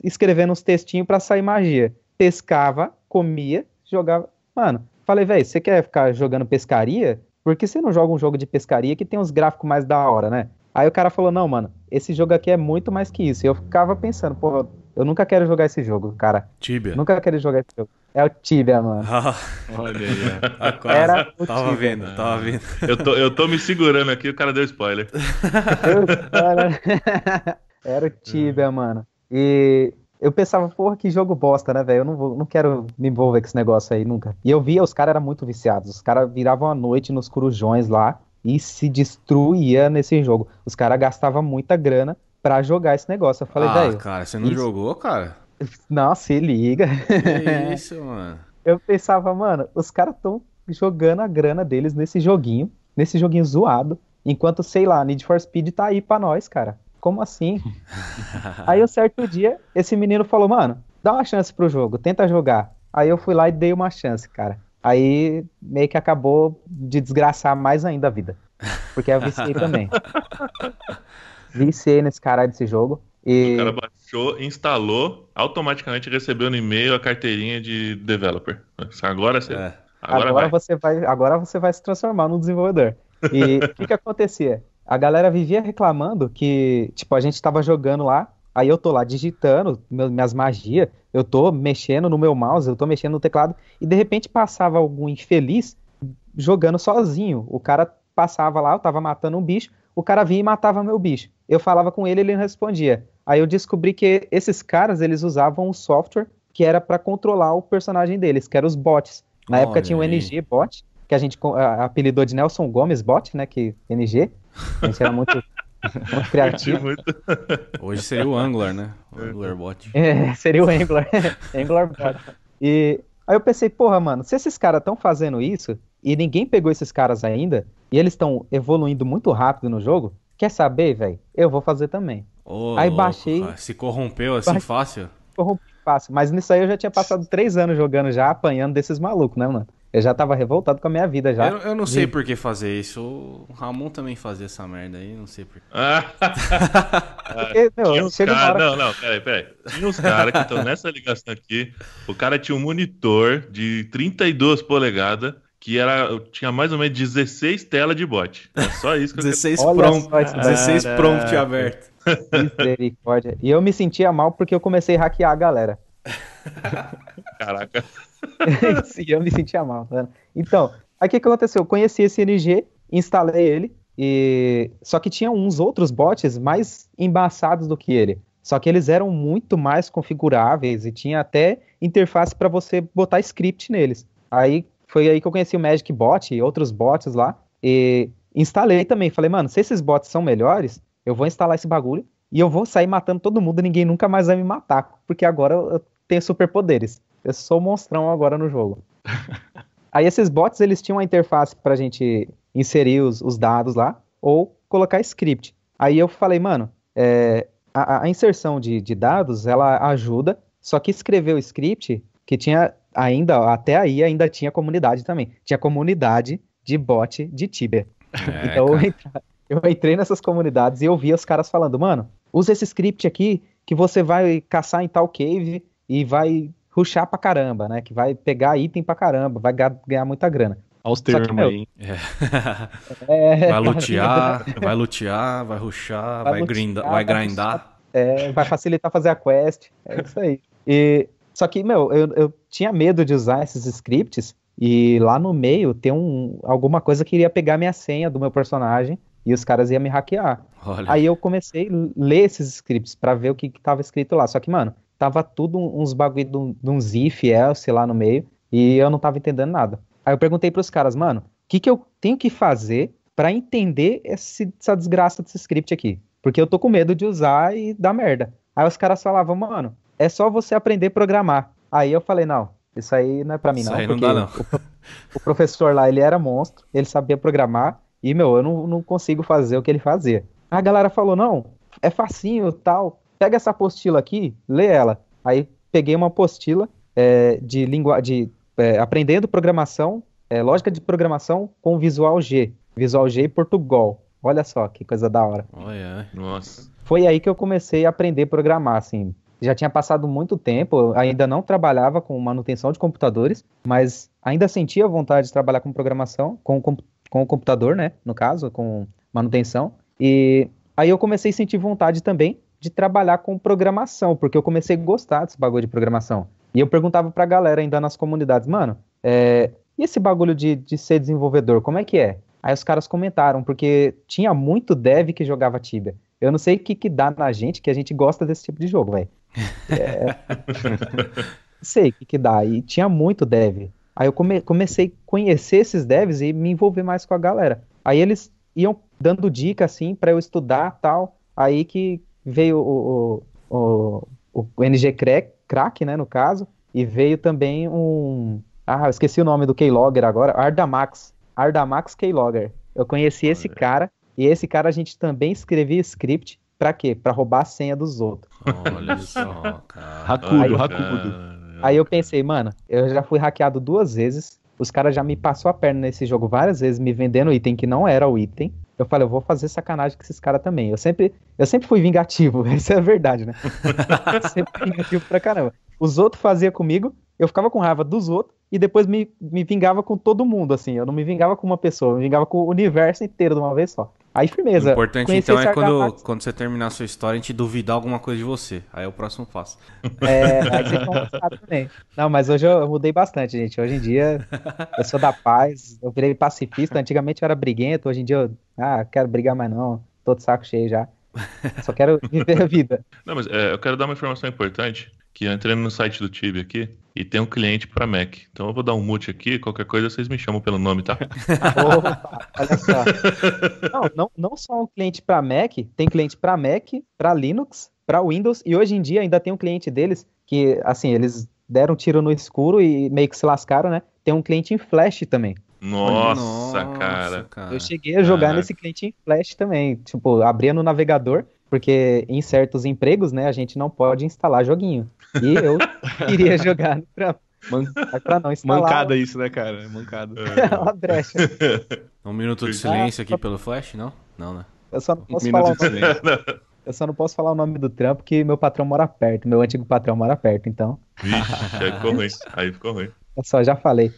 escrevendo uns textinhos para sair magia. Pescava, comia, jogava. Mano, falei, velho, você quer ficar jogando pescaria? Por que você não joga um jogo de pescaria que tem uns gráficos mais da hora, né? Aí o cara falou, não, mano, esse jogo aqui é muito mais que isso. E eu ficava pensando, pô, eu nunca quero jogar esse jogo, cara. Tibia. Nunca quero jogar esse jogo. É o Tibia, mano. Ah. Olha aí, quase. É. Era o tava Tibia, vendo, mano. tava vendo. Eu tô, eu tô me segurando aqui, o cara deu spoiler. Deu spoiler. Era o Tibia, mano. E eu pensava, porra, que jogo bosta, né, velho? Eu não, vou, não quero me envolver com esse negócio aí nunca. E eu via, os caras eram muito viciados. Os caras viravam a noite nos corujões lá e se destruía nesse jogo. Os caras gastavam muita grana para jogar esse negócio. Eu falei, ah, velho. cara, você não isso... jogou, cara? Não, se liga. Que isso, mano. Eu pensava, mano, os caras estão jogando a grana deles nesse joguinho, nesse joguinho zoado, enquanto, sei lá, Need for Speed tá aí pra nós, cara como assim? Aí um certo dia, esse menino falou, mano, dá uma chance pro jogo, tenta jogar. Aí eu fui lá e dei uma chance, cara. Aí meio que acabou de desgraçar mais ainda a vida. Porque eu viciei também. viciei nesse caralho desse jogo. E... O cara baixou, instalou, automaticamente recebeu no e-mail a carteirinha de developer. Agora você, é. agora, agora você vai, agora você vai se transformar num desenvolvedor. E o que, que acontecia? a galera vivia reclamando que, tipo, a gente tava jogando lá, aí eu tô lá digitando minhas magias, eu tô mexendo no meu mouse, eu tô mexendo no teclado, e de repente passava algum infeliz jogando sozinho. O cara passava lá, eu tava matando um bicho, o cara vinha e matava meu bicho. Eu falava com ele, ele não respondia. Aí eu descobri que esses caras, eles usavam um software que era para controlar o personagem deles, que eram os bots. Na Olha época tinha o NG bot, que a gente apelidou de Nelson Gomes Bot, né? Que NG. A gente era muito, muito criativo. Hoje seria o Angular, né? É. O Angular Bot. É, seria o Angular. Angular Bot. E aí eu pensei, porra, mano, se esses caras estão fazendo isso e ninguém pegou esses caras ainda, e eles estão evoluindo muito rápido no jogo, quer saber, velho? Eu vou fazer também. Oh, aí louco, baixei. Cara. Se corrompeu assim baixei, fácil? Corrompeu fácil. Mas nisso aí eu já tinha passado três anos jogando já, apanhando desses malucos, né, mano? Eu já tava revoltado com a minha vida já. Eu, eu não sei por que fazer isso. O Ramon também fazia essa merda aí, não sei por que. Ah, Porque, meu, tinha uns cara... Não, não, peraí, peraí. Tinha uns caras que estão nessa ligação aqui. O cara tinha um monitor de 32 polegadas que era, tinha mais ou menos 16 telas de bot. É só isso que eu 16 eu prompt, 16 né? prompt aberto. Misericórdia. E eu me sentia mal porque eu comecei a hackear a galera. Caraca. eu me sentia mal, né? Então, aí o que aconteceu? Eu conheci esse NG, instalei ele, e só que tinha uns outros bots mais embaçados do que ele. Só que eles eram muito mais configuráveis e tinha até interface para você botar script neles. Aí foi aí que eu conheci o Magic Bot e outros bots lá. E instalei também. Falei, mano, se esses bots são melhores, eu vou instalar esse bagulho e eu vou sair matando todo mundo. Ninguém nunca mais vai me matar, porque agora eu tenho superpoderes. Eu sou monstrão agora no jogo. Aí esses bots, eles tinham uma interface pra gente inserir os, os dados lá, ou colocar script. Aí eu falei, mano, é, a, a, inserção de, de dados, ela ajuda, só que escrever o script, que tinha ainda, até aí ainda tinha comunidade também. Tinha comunidade de bot de Tibia. É, então eu entrei, eu entrei nessas comunidades e eu vi os caras falando, mano, usa esse script aqui que você vai caçar em tal cave e vai ruxar pra caramba, né? Que vai pegar item pra caramba, vai ganhar muita grana. Olha os termos aí. É. É, vai lutear, vai lutear, vai ruxar, vai, vai, grinda, vai grindar. É, vai facilitar fazer a quest. É isso aí. E, só que, meu, eu, eu tinha medo de usar esses scripts e lá no meio tem um, alguma coisa que iria pegar minha senha do meu personagem e os caras iam me hackear. Olha. Aí eu comecei a ler esses scripts para ver o que, que tava escrito lá. Só que, mano, tava tudo uns bagulho de um, de um if, else lá no meio, e eu não tava entendendo nada. Aí eu perguntei pros caras, mano, o que, que eu tenho que fazer para entender esse, essa desgraça desse script aqui? Porque eu tô com medo de usar e dar merda. Aí os caras falavam, mano, é só você aprender a programar. Aí eu falei, não, isso aí não é pra mim, não. Isso aí não dá, não. O, o, professor lá, ele era monstro, ele sabia programar, e, meu, eu não, não consigo fazer o que ele fazia. A galera falou, não, é facinho tal pega essa apostila aqui, lê ela. Aí peguei uma apostila é, de linguagem, de é, aprendendo programação, é, lógica de programação com Visual G, Visual G e Portugal. Olha só que coisa da hora. Olha, é. nossa. Foi aí que eu comecei a aprender a programar, assim. Já tinha passado muito tempo, ainda não trabalhava com manutenção de computadores, mas ainda sentia vontade de trabalhar com programação, com, com, com o computador, né? No caso, com manutenção. E aí eu comecei a sentir vontade também de trabalhar com programação, porque eu comecei a gostar desse bagulho de programação. E eu perguntava pra galera ainda nas comunidades, mano, é, e esse bagulho de, de ser desenvolvedor, como é que é? Aí os caras comentaram, porque tinha muito dev que jogava Tibia. Eu não sei o que, que dá na gente, que a gente gosta desse tipo de jogo, velho. É... sei o que, que dá. E tinha muito dev. Aí eu come comecei a conhecer esses devs e me envolver mais com a galera. Aí eles iam dando dica, assim, para eu estudar tal. Aí que, veio o, o, o, o NG Crack, né, no caso, e veio também um. Ah, eu esqueci o nome do Keylogger agora, Ardamax. Ardamax Keylogger. Eu conheci esse cara, e esse cara a gente também escrevia script. Pra quê? Pra roubar a senha dos outros. Olha só, cara. Hakudo, Hakudo. Aí eu pensei, mano, eu já fui hackeado duas vezes. Os caras já me passou a perna nesse jogo várias vezes, me vendendo item que não era o item eu falei, eu vou fazer sacanagem com esses caras também. Eu sempre, eu sempre fui vingativo, Isso é a verdade, né? sempre fui vingativo pra caramba. Os outros faziam comigo, eu ficava com raiva dos outros e depois me, me vingava com todo mundo, assim. Eu não me vingava com uma pessoa, eu me vingava com o universo inteiro de uma vez só. Aí firmeza. O importante Conhecer então é quando, quando você terminar a sua história, a gente duvidar alguma coisa de você. Aí é o próximo passo. É, aí você também. Não, mas hoje eu, eu mudei bastante, gente. Hoje em dia eu sou da paz, eu virei pacifista. Antigamente eu era briguento, hoje em dia eu, ah, quero brigar mais não. Tô de saco cheio já. Só quero viver a vida. Não, mas é, eu quero dar uma informação importante, que eu entrei no site do Tibi aqui, e tem um cliente para Mac. Então eu vou dar um mute aqui, qualquer coisa vocês me chamam pelo nome, tá? Opa, olha só. Não, não, não só um cliente para Mac, tem cliente para Mac, para Linux, para Windows e hoje em dia ainda tem um cliente deles que, assim, eles deram um tiro no escuro e meio que se lascaram, né? Tem um cliente em Flash também. Nossa, Nossa cara. cara. Eu cheguei a jogar Caraca. nesse cliente em Flash também. Tipo, abria no navegador, porque em certos empregos, né, a gente não pode instalar joguinho. E eu queria jogar no trampo. Man... Pra não instalar. Mancada isso, né, cara? É mancada. É. é uma brecha. Um minuto de silêncio aqui pelo flash, não? Não, né? Eu só não posso um falar Eu só não posso falar o nome do trampo porque meu patrão mora perto, meu antigo patrão mora perto, então. Vixe, aí ficou ruim. Aí ficou ruim. Eu só já falei.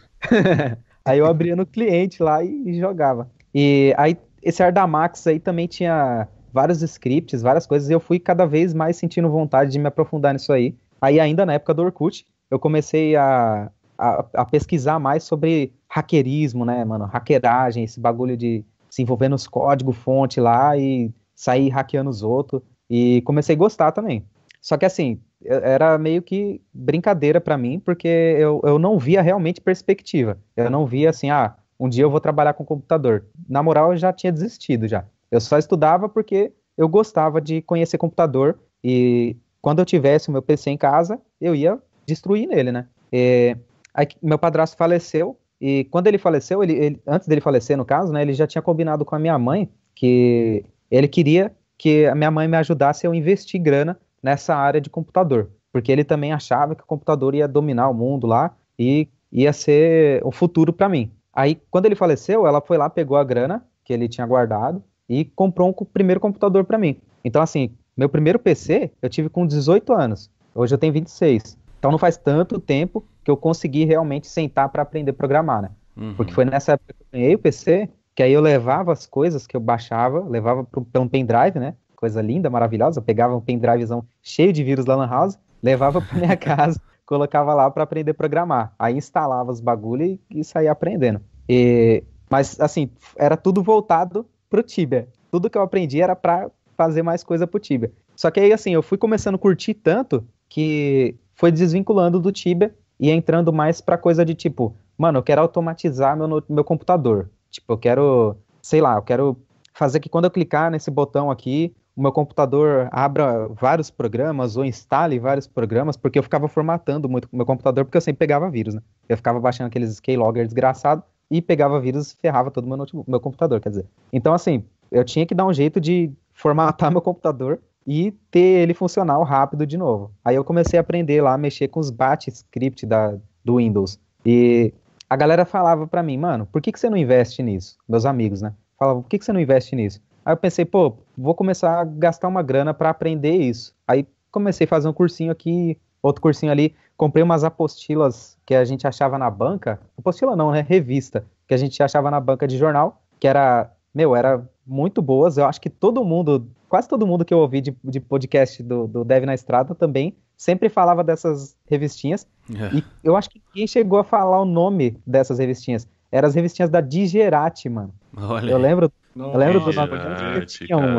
aí eu abria no cliente lá e, e jogava. E aí esse Ardamax aí também tinha vários scripts, várias coisas, e eu fui cada vez mais sentindo vontade de me aprofundar nisso aí. Aí, ainda na época do Orkut, eu comecei a, a, a pesquisar mais sobre hackerismo, né, mano? Hackeragem, esse bagulho de se envolver nos códigos fonte lá e sair hackeando os outros. E comecei a gostar também. Só que, assim, era meio que brincadeira para mim, porque eu, eu não via realmente perspectiva. Eu não via assim, ah, um dia eu vou trabalhar com computador. Na moral, eu já tinha desistido já. Eu só estudava porque eu gostava de conhecer computador e quando eu tivesse o meu PC em casa, eu ia destruir nele, né? E, é, aí, meu padrasto faleceu e quando ele faleceu, ele, ele, antes dele falecer, no caso, né, ele já tinha combinado com a minha mãe que ele queria que a minha mãe me ajudasse a eu investir grana nessa área de computador, porque ele também achava que o computador ia dominar o mundo lá e ia ser o futuro para mim. Aí, quando ele faleceu, ela foi lá, pegou a grana que ele tinha guardado e comprou um primeiro computador para mim. Então, assim, meu primeiro PC eu tive com 18 anos. Hoje eu tenho 26. Então não faz tanto tempo que eu consegui realmente sentar para aprender a programar, né? Uhum. Porque foi nessa época que eu ganhei o PC, que aí eu levava as coisas que eu baixava, levava para um pendrive, né? Coisa linda, maravilhosa. Eu pegava um pendrivezão cheio de vírus da Lan House, levava para minha casa, colocava lá para aprender a programar. Aí instalava os bagulho e, e saía aprendendo. E, mas, assim, era tudo voltado pro Tibia. Tudo que eu aprendi era para fazer mais coisa pro Tibia. Só que aí, assim, eu fui começando a curtir tanto que foi desvinculando do Tibia e entrando mais pra coisa de tipo, mano, eu quero automatizar meu, meu computador. Tipo, eu quero, sei lá, eu quero fazer que quando eu clicar nesse botão aqui, o meu computador abra vários programas ou instale vários programas, porque eu ficava formatando muito meu computador, porque eu sempre pegava vírus, né? Eu ficava baixando aqueles keylogger desgraçado e pegava vírus e ferrava todo meu, notebook, meu computador, quer dizer. Então, assim, eu tinha que dar um jeito de formatar meu computador e ter ele funcional rápido de novo. Aí eu comecei a aprender lá, mexer com os batch script da, do Windows. E a galera falava para mim, mano, por que, que você não investe nisso? Meus amigos, né? Falavam, por que, que você não investe nisso? Aí eu pensei, pô, vou começar a gastar uma grana para aprender isso. Aí comecei a fazer um cursinho aqui, outro cursinho ali, comprei umas apostilas que a gente achava na banca, apostila não, né, revista, que a gente achava na banca de jornal, que era, meu, era muito boas, eu acho que todo mundo, quase todo mundo que eu ouvi de, de podcast do, do Dev na Estrada também, sempre falava dessas revistinhas, é. e eu acho que quem chegou a falar o nome dessas revistinhas, eram as revistinhas da Digerati, mano. Olha. Eu lembro não, lembro do nome cara, é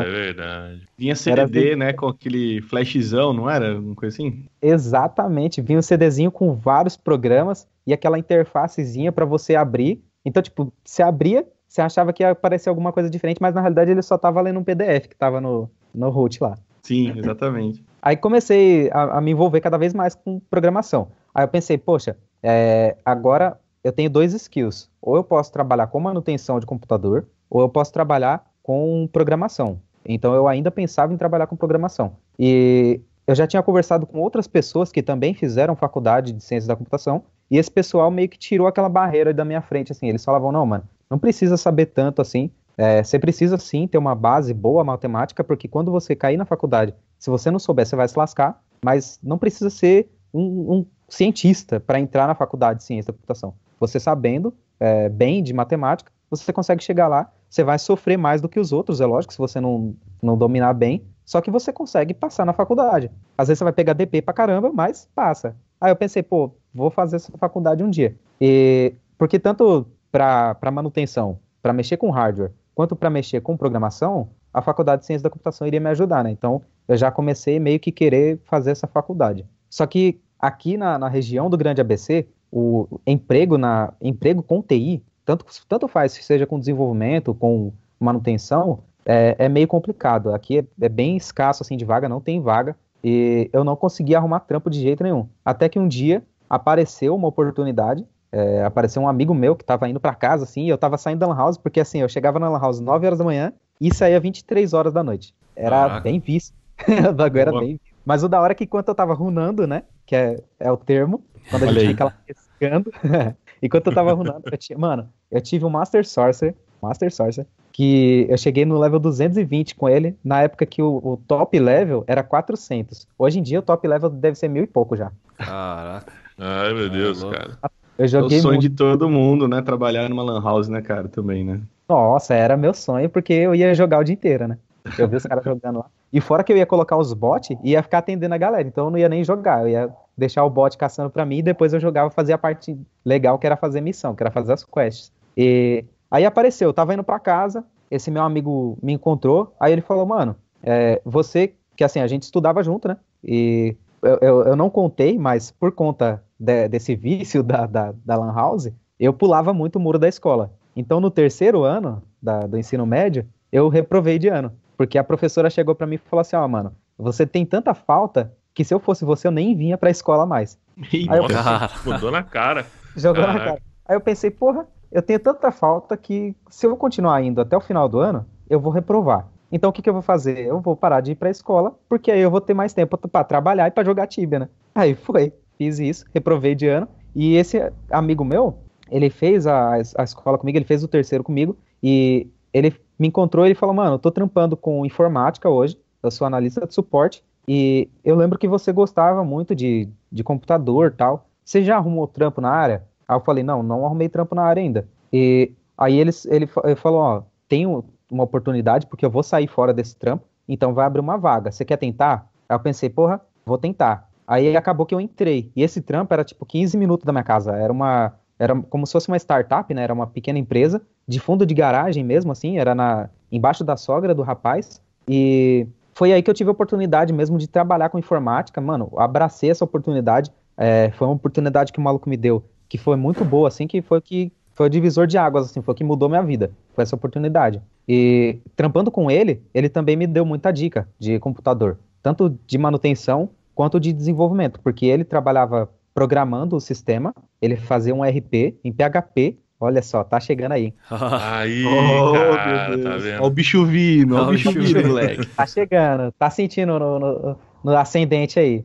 verdade. Vinha CD, era... Assim. né, com aquele flashzão, não era? Alguma coisa assim? Exatamente, vinha um CDzinho com vários programas e aquela interfacezinha para você abrir. Então, tipo, você abria, você achava que ia aparecer alguma coisa diferente, mas na realidade ele só tava lendo um PDF que tava no, no root lá. Sim, exatamente. Aí comecei a, a me envolver cada vez mais com programação. Aí eu pensei, poxa, é, agora eu tenho dois skills. Ou eu posso trabalhar com manutenção de computador, ou eu posso trabalhar com programação. Então eu ainda pensava em trabalhar com programação. E eu já tinha conversado com outras pessoas que também fizeram faculdade de ciências da computação, e esse pessoal meio que tirou aquela barreira da minha frente, assim, eles falavam, não, mano, não precisa saber tanto assim, é, você precisa sim ter uma base boa matemática, porque quando você cair na faculdade, se você não souber, você vai se lascar, mas não precisa ser um, um cientista para entrar na faculdade de ciência da computação. Você sabendo é, bem de matemática, você consegue chegar lá. Você vai sofrer mais do que os outros, é lógico, se você não, não dominar bem. Só que você consegue passar na faculdade. Às vezes você vai pegar DP pra caramba, mas passa. Aí eu pensei, pô, vou fazer essa faculdade um dia. E, porque tanto para manutenção, para mexer com hardware, quanto para mexer com programação, a faculdade de ciência da computação iria me ajudar, né? Então eu já comecei meio que querer fazer essa faculdade. Só que aqui na, na região do Grande ABC, o emprego na emprego com TI tanto, tanto faz, seja com desenvolvimento, com manutenção, é, é meio complicado. Aqui é, é, bem escasso assim de vaga, não tem vaga. E eu não consegui arrumar trampo de jeito nenhum. Até que um dia apareceu uma oportunidade. É, apareceu um amigo meu que estava indo para casa, assim, e eu estava saindo da Lan House, porque assim, eu chegava na Lan House 9 horas da manhã e saía 23 horas da noite. Era Caraca. bem visto. o bagulho era bem visto. Mas o da hora é que enquanto eu tava runando, né? Que é, é o termo, quando a Olha gente aí. fica lá pescando, Enquanto eu tava runando, eu tinha, mano, eu tive um Master Sorcerer, Master Sorcerer, que eu cheguei no level 220 com ele, na época que o, o, top level era 400. Hoje em dia o top level deve ser mil e pouco já. Caraca. Ai, meu é Deus, cara. Eu joguei é o sonho muito. de todo mundo, né? Trabalhar numa lan house, né, cara, também, né? Nossa, era meu sonho, porque eu ia jogar o dia inteiro, né? Eu vi os caras jogando lá. E fora que eu ia colocar os bots, ia ficar atendendo a galera. Então eu não ia nem jogar, eu ia deixar o bot caçando para mim e depois eu jogava fazer a parte legal que era fazer missão, que era fazer as quests. E aí apareceu, eu tava indo para casa, esse meu amigo me encontrou, aí ele falou, mano, é, você, que assim, a gente estudava junto, né? E eu, eu, eu não contei, mas por conta de, desse vício da, da, da Lan House, eu pulava muito o muro da escola. Então no terceiro ano da, do ensino médio, eu reprovei de ano. Porque a professora chegou para mim e falou assim: Ó, oh, mano, você tem tanta falta que se eu fosse você, eu nem vinha pra escola mais. Aí nossa, pensei, mudou na cara. Jogou Caraca. na cara. Aí eu pensei, porra, eu tenho tanta falta que se eu continuar indo até o final do ano, eu vou reprovar. Então o que, que eu vou fazer? Eu vou parar de ir pra escola, porque aí eu vou ter mais tempo para trabalhar e para jogar tibia, né? Aí foi, fiz isso, reprovei de ano. E esse amigo meu, ele fez a, a escola comigo, ele fez o terceiro comigo, e ele me encontrou e ele falou, mano, eu tô trampando com informática hoje, eu sou analista de suporte, e eu lembro que você gostava muito de, de computador tal. Você já arrumou trampo na área? Aí eu falei, não, não arrumei trampo na área ainda. E aí eles, ele, ele falou, ó, tem uma oportunidade porque eu vou sair fora desse trampo, então vai abrir uma vaga. Você quer tentar? Aí eu pensei, porra, vou tentar. Aí acabou que eu entrei. E esse trampo era tipo 15 minutos da minha casa. Era uma. Era como se fosse uma startup, né? Era uma pequena empresa, de fundo de garagem mesmo, assim, era na embaixo da sogra do rapaz. E foi aí que eu tive a oportunidade mesmo de trabalhar com informática, mano, abracei essa oportunidade, é, foi uma oportunidade que o maluco me deu, que foi muito boa, assim, que foi que foi o divisor de águas, assim, foi o que mudou minha vida, foi essa oportunidade. E trampando com ele, ele também me deu muita dica de computador, tanto de manutenção quanto de desenvolvimento, porque ele trabalhava programando o sistema, ele fazia um RP em PHP Olha só, tá chegando aí. Aí, oh, cara, tá vendo? Olha o bicho vindo, olha o tá bicho vindo, moleque. Tá chegando, tá sentindo no, no, no ascendente aí.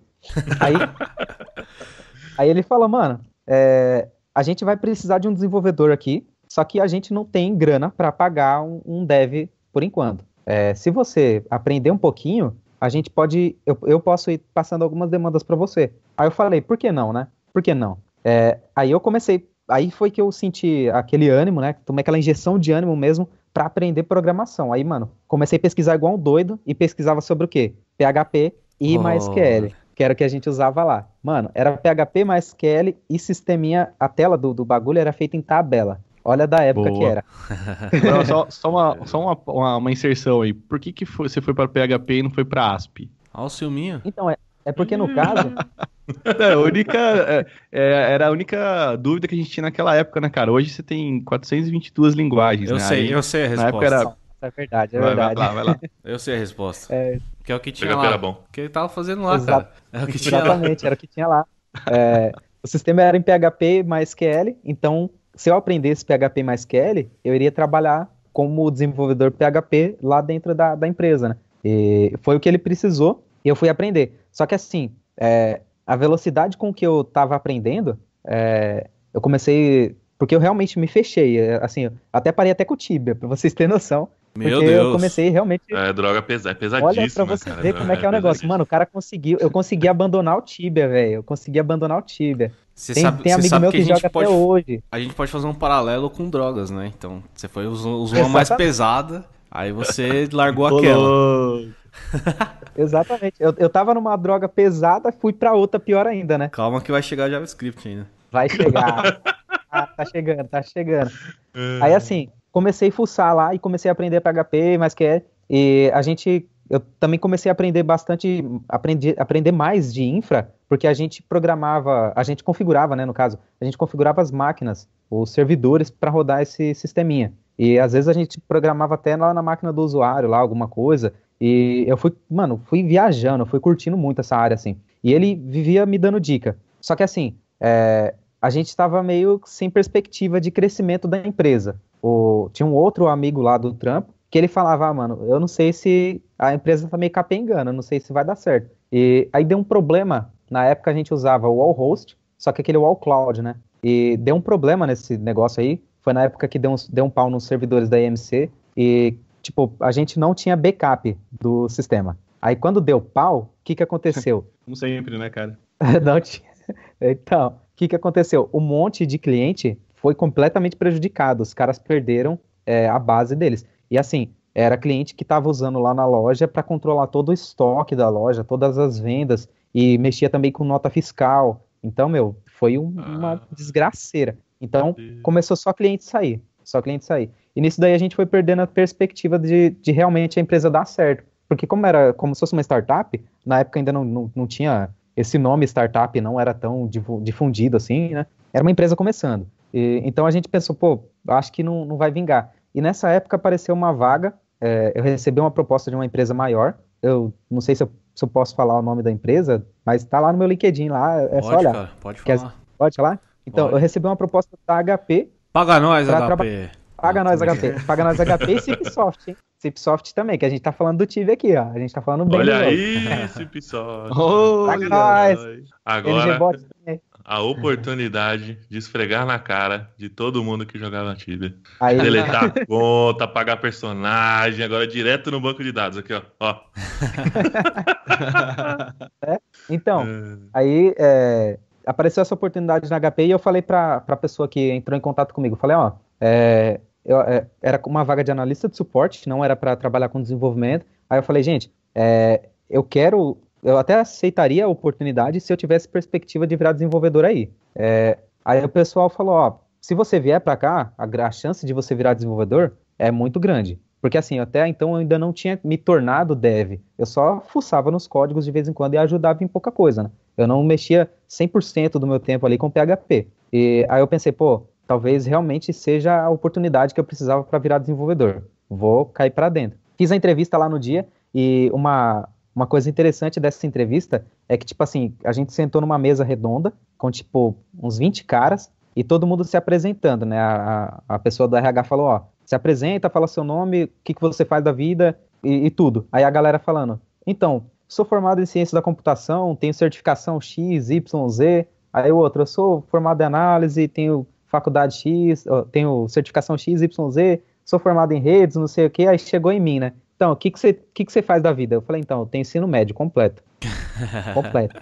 Aí, aí ele fala, mano, é, a gente vai precisar de um desenvolvedor aqui, só que a gente não tem grana para pagar um, um, dev por enquanto. É, se você aprender um pouquinho, a gente pode, eu, eu posso ir passando algumas demandas para você. Aí eu falei, por que não, né? Por que não? É, aí eu comecei aí foi que eu senti aquele ânimo, né? Tomei aquela injeção de ânimo mesmo para aprender programação. Aí, mano, comecei a pesquisar igual um doido e pesquisava sobre o quê? PHP e oh. MySQL, que era o que a gente usava lá. Mano, era PHP, MySQL e sisteminha, a tela do, do bagulho era feita em tabela. Olha da época Boa. que era. Não, só, só, uma, só uma, uma, uma, inserção aí. Por que, que foi, você foi para PHP e não foi para ASP? Olha o ciúminho. Então, é, é porque no uhum. caso. é, única, é, é, era a única dúvida que a gente tinha naquela época, né, cara? Hoje você tem 422 linguagens. Eu né? sei, Aí, eu sei a resposta. Na época era... É verdade, é vai, verdade. Vai lá, vai lá. Eu sei a resposta. É... Que é o que tinha Pega lá. Bom. que ele tava fazendo lá, Exato. cara. É o que tinha Exatamente, lá. era o que tinha lá. É, o sistema era em PHP mais QL, então se eu aprendesse PHP mais QL, eu iria trabalhar como desenvolvedor PHP lá dentro da, da empresa, né? E foi o que ele precisou e eu fui aprender. Só que assim, é, a velocidade com que eu estava aprendendo, é, eu comecei. Porque eu realmente me fechei. É, assim, até parei até com o Tibia, pra vocês terem noção. Meu porque Deus. eu comecei realmente. É, droga pesa... é pesadíssima. Olha pra você cara, ver como é que é, é o negócio. Mano, o cara conseguiu. Eu consegui abandonar o Tibia, velho. Eu consegui abandonar o Tibia. Você tem, sabe, tem amigo sabe meu que, que joga pode, até hoje. A gente pode fazer um paralelo com drogas, né? Então, você foi, usou, usou uma mais pesada, aí você largou aquela. Exatamente. Eu, eu tava numa droga pesada, fui pra outra pior ainda, né? Calma que vai chegar JavaScript ainda. Vai chegar. ah, tá chegando, tá chegando. É. Aí assim, comecei a fuçar lá e comecei a aprender PHP, mas que é. E a gente. Eu também comecei a aprender bastante, aprendi, aprender mais de infra, porque a gente programava, a gente configurava, né, no caso, a gente configurava as máquinas, os servidores para rodar esse sisteminha. E às vezes a gente programava até lá na máquina do usuário, lá alguma coisa. E eu fui, mano, fui viajando, fui curtindo muito essa área, assim. E ele vivia me dando dica. Só que assim, é, a gente estava meio sem perspectiva de crescimento da empresa. O, tinha um outro amigo lá do trampo que ele falava, ah, mano, eu não sei se a empresa tá meio capengando, eu não sei se vai dar certo. E aí deu um problema. Na época a gente usava o All Host, só que aquele All Cloud, né? E deu um problema nesse negócio aí, foi na época que deu um, deu um pau nos servidores da EMC e, tipo, a gente não tinha backup do sistema. Aí quando deu pau, o que, que aconteceu? Como sempre, né, cara? não tinha. Então, o que, que aconteceu? Um monte de cliente foi completamente prejudicado. Os caras perderam é, a base deles. E assim, era cliente que estava usando lá na loja para controlar todo o estoque da loja, todas as vendas, e mexia também com nota fiscal. Então, meu, foi um, ah. uma desgraceira. Então, começou só cliente sair, só cliente sair. E nisso daí a gente foi perdendo a perspectiva de, de realmente a empresa dar certo. Porque como era como se fosse uma startup, na época ainda não, não, não tinha esse nome startup, não era tão difundido assim, né? Era uma empresa começando. E, então a gente pensou, pô, acho que não, não vai vingar. E nessa época apareceu uma vaga, é, eu recebi uma proposta de uma empresa maior, eu não sei se eu, se eu posso falar o nome da empresa, mas tá lá no meu LinkedIn, lá, é pode, só olhar. Cara, pode falar. Quer, pode falar? Então, Olha. eu recebi uma proposta da HP. Paga nós, HP. Traba... Paga nós, HP. Paga nós, HP e Cipsoft, hein? Cipsoft também, que a gente tá falando do time aqui, ó. A gente tá falando bem. Olha aí, Cipsoft. oh, Paga nós. Agora, a oportunidade de esfregar na cara de todo mundo que jogava no Aí... Né? Deletar a conta, pagar personagem, agora direto no banco de dados. Aqui, ó. ó. É? Então, é... aí... É apareceu essa oportunidade na HP e eu falei para a pessoa que entrou em contato comigo, falei, ó, é, eu, é, era uma vaga de analista de suporte, não era para trabalhar com desenvolvimento. Aí eu falei, gente, é, eu quero, eu até aceitaria a oportunidade se eu tivesse perspectiva de virar desenvolvedor aí. É, aí o pessoal falou, ó, se você vier para cá, a, a chance de você virar desenvolvedor é muito grande. Porque assim, até então eu ainda não tinha me tornado dev. Eu só fuçava nos códigos de vez em quando e ajudava em pouca coisa, né? Eu não mexia 100% do meu tempo ali com PHP. E aí eu pensei, pô, talvez realmente seja a oportunidade que eu precisava para virar desenvolvedor. Vou cair para dentro. Fiz a entrevista lá no dia e uma, uma coisa interessante dessa entrevista é que, tipo assim, a gente sentou numa mesa redonda com, tipo, uns 20 caras e todo mundo se apresentando, né? A, a pessoa do RH falou, ó, se apresenta, fala seu nome, o que, que você faz da vida e, e tudo. Aí a galera falando, então, sou formado em ciência da computação, tenho certificação X, Y, Z. Aí o outro, eu sou formado em análise, tenho faculdade X, tenho certificação X, Y, Z, sou formado em redes, não sei o que. Aí chegou em mim, né? Então, o que, que, você, que, que você faz da vida? Eu falei, então, eu tenho ensino médio completo. completo.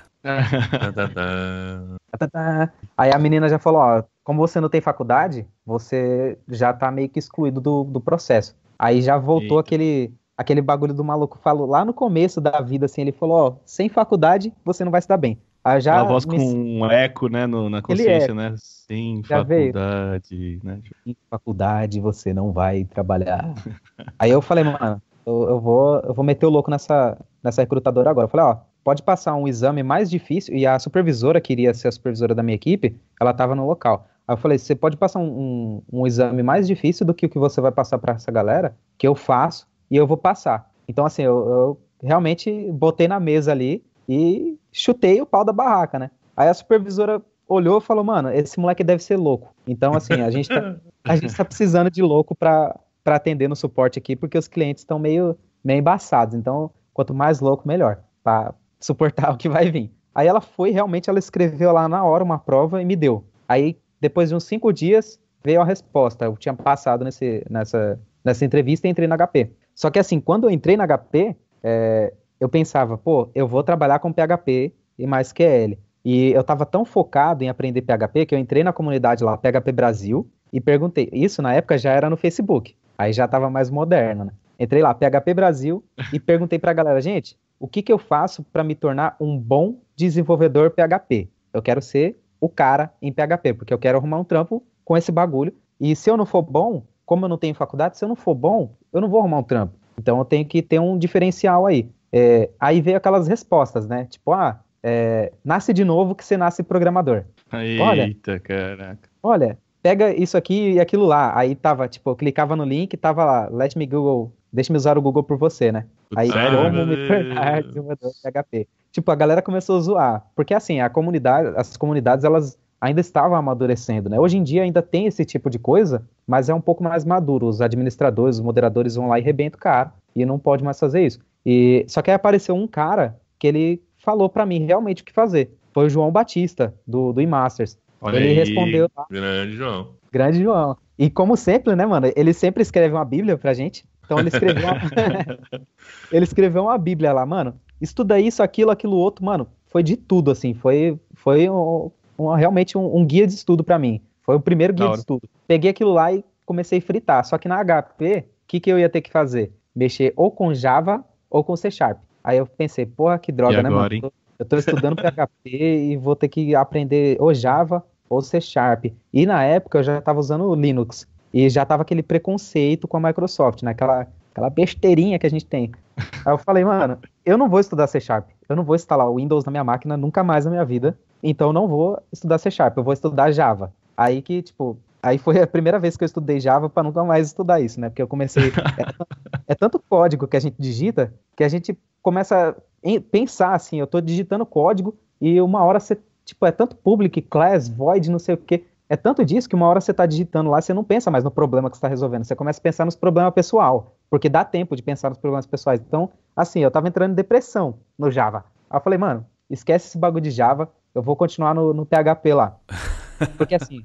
Aí a menina já falou, ó, como você não tem faculdade, você já tá meio que excluído do, do processo. Aí já voltou Eita. aquele aquele bagulho do maluco falou lá no começo da vida, assim, ele falou, ó, sem faculdade você não vai se dar bem. Aí já a voz me... com um eco, né, no, na consciência, é... né? Sem já faculdade, veio. né? Sem faculdade você não vai trabalhar. Aí eu falei, mano, eu, eu, vou, eu vou meter o louco nessa, nessa recrutadora agora. Eu falei, ó, pode passar um exame mais difícil, e a supervisora queria ser a supervisora da minha equipe, ela estava no local. Aí eu falei, você pode passar um, um, um exame mais difícil do que o que você vai passar para essa galera, que eu faço, e eu vou passar. Então, assim, eu, eu realmente botei na mesa ali e chutei o pau da barraca, né? Aí a supervisora olhou e falou, mano, esse moleque deve ser louco. Então, assim, a gente tá, a gente tá precisando de louco para atender no suporte aqui, porque os clientes estão meio, meio embaçados. Então, quanto mais louco, melhor, para suportar o que vai vir. Aí ela foi, realmente, ela escreveu lá na hora uma prova e me deu. Aí, depois de uns cinco dias, veio a resposta. Eu tinha passado nesse, nessa, nessa entrevista e entrei na HP. Só que assim, quando eu entrei na HP, é, eu pensava, pô, eu vou trabalhar com PHP e mais QL. E eu estava tão focado em aprender PHP que eu entrei na comunidade lá, PHP Brasil, e perguntei. Isso na época já era no Facebook, aí já estava mais moderno, né? Entrei lá, PHP Brasil, e perguntei para a galera, gente, o que, que eu faço para me tornar um bom desenvolvedor PHP? Eu quero ser o cara em PHP, porque eu quero arrumar um trampo com esse bagulho. E se eu não for bom, como eu não tenho faculdade, se eu não for bom, eu não vou arrumar um trampo. Então eu tenho que ter um diferencial aí. É, aí veio aquelas respostas, né? Tipo, ah, é, nasce de novo que você nasce programador. Eita, olha, caraca. Olha, pega isso aqui e aquilo lá. Aí tava, tipo, eu clicava no link e tava lá, let me Google, deixa-me usar o Google por você, né? Aí, Sério? como me tornar desenvolvedor de PHP. Tipo, a galera começou a zoar. Porque, assim, a comunidade, as comunidades, elas ainda estava amadurecendo, né? Hoje em dia ainda tem esse tipo de coisa, mas é um pouco mais maduro. Os administradores, os moderadores vão lá e rebentam o cara e não pode mais fazer isso. E só que aí apareceu um cara que ele falou para mim realmente o que fazer. Foi o João Batista do do Masters. Olha ele aí, respondeu lá. Grande João. Grande João. E como sempre, né, mano? Ele sempre escreve uma Bíblia pra gente. Então ele escreveu uma... ele escreveu uma Bíblia lá, mano. Estuda isso, aquilo, aquilo outro, mano. Foi de tudo, assim. Foi, foi um um, realmente um, um, guia de estudo para mim. Foi o primeiro guia de estudo. Peguei aquilo lá e comecei a fritar. Só que na HP, o que, que eu ia ter que fazer? Mexer ou com Java ou com C Sharp. Aí eu pensei, porra, que droga, né, mano? Hein? Eu tô estudando PHP e vou ter que aprender ou Java ou C Sharp. E na época eu já estava usando Linux. E já estava aquele preconceito com a Microsoft, naquela né? aquela besteirinha que a gente tem. Aí eu falei, mano, eu não vou estudar C Sharp, eu não vou instalar o Windows na minha máquina nunca mais na minha vida, então eu não vou estudar C Sharp, eu vou estudar Java. Aí que, tipo, aí foi a primeira vez que eu estudei Java para nunca mais estudar isso, né? Porque eu comecei. é, é, tanto código que a gente digita que a gente começa a pensar assim, eu estou digitando código e uma hora você, tipo, é tanto public, class, void, não sei o quê. É tanto disso que uma hora você está digitando lá, você não pensa mais no problema que você está resolvendo, você começa a pensar nos problemas pessoal porque dá tempo de pensar nos problemas pessoais. Então, assim, eu tava entrando em depressão no Java. Aí eu falei, mano, esquece esse bagulho de Java, eu vou continuar no, no PHP lá. Porque assim,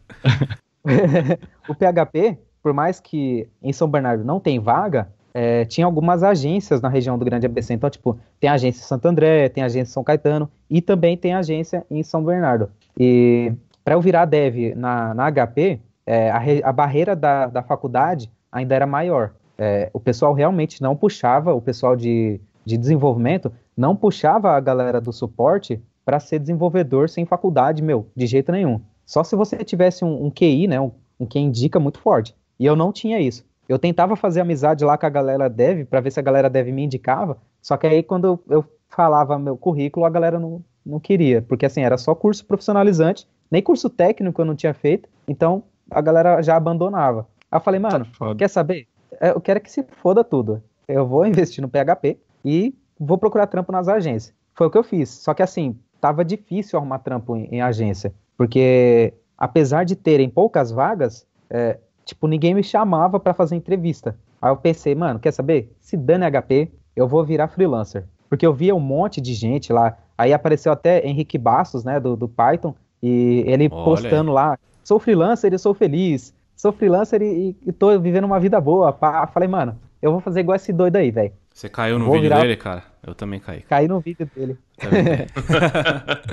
o PHP, por mais que em São Bernardo não tem vaga, é, tinha algumas agências na região do Grande ABC. Então, tipo, tem a agência em Santo André, tem a agência em São Caetano e também tem a agência em São Bernardo. E para eu virar dev na, na HP, é, a, re, a, barreira da, da faculdade ainda era maior. É, o pessoal realmente não puxava, o pessoal de, de desenvolvimento não puxava a galera do suporte para ser desenvolvedor sem faculdade, meu, de jeito nenhum. Só se você tivesse um, um QI, né, um, um QI indica muito forte. E eu não tinha isso. Eu tentava fazer amizade lá com a galera dev, para ver se a galera dev me indicava, só que aí quando eu, eu falava meu currículo, a galera não, não queria, porque assim, era só curso profissionalizante, nem curso técnico eu não tinha feito, então a galera já abandonava. Aí eu falei, tá mano, tá quer saber? É, eu quero é que se foda tudo. Eu vou investir no PHP e vou procurar trampo nas agências. Foi o que eu fiz. Só que assim, tava difícil arrumar trampo em, em agência, porque apesar de terem poucas vagas, é, tipo, ninguém me chamava para fazer entrevista. Aí eu pensei, mano, quer saber? Se dane HP, eu vou virar freelancer. Porque eu via um monte de gente lá. Aí apareceu até Henrique Bastos, né, do, do Python, e ele Olha. postando lá: sou freelancer e sou feliz sou freelancer e, e tô vivendo uma vida boa. Pá. Falei, mano, eu vou fazer igual esse doido aí, velho. Você caiu no vou vídeo virar... dele, cara? Eu também caí. Caí no vídeo dele. Tá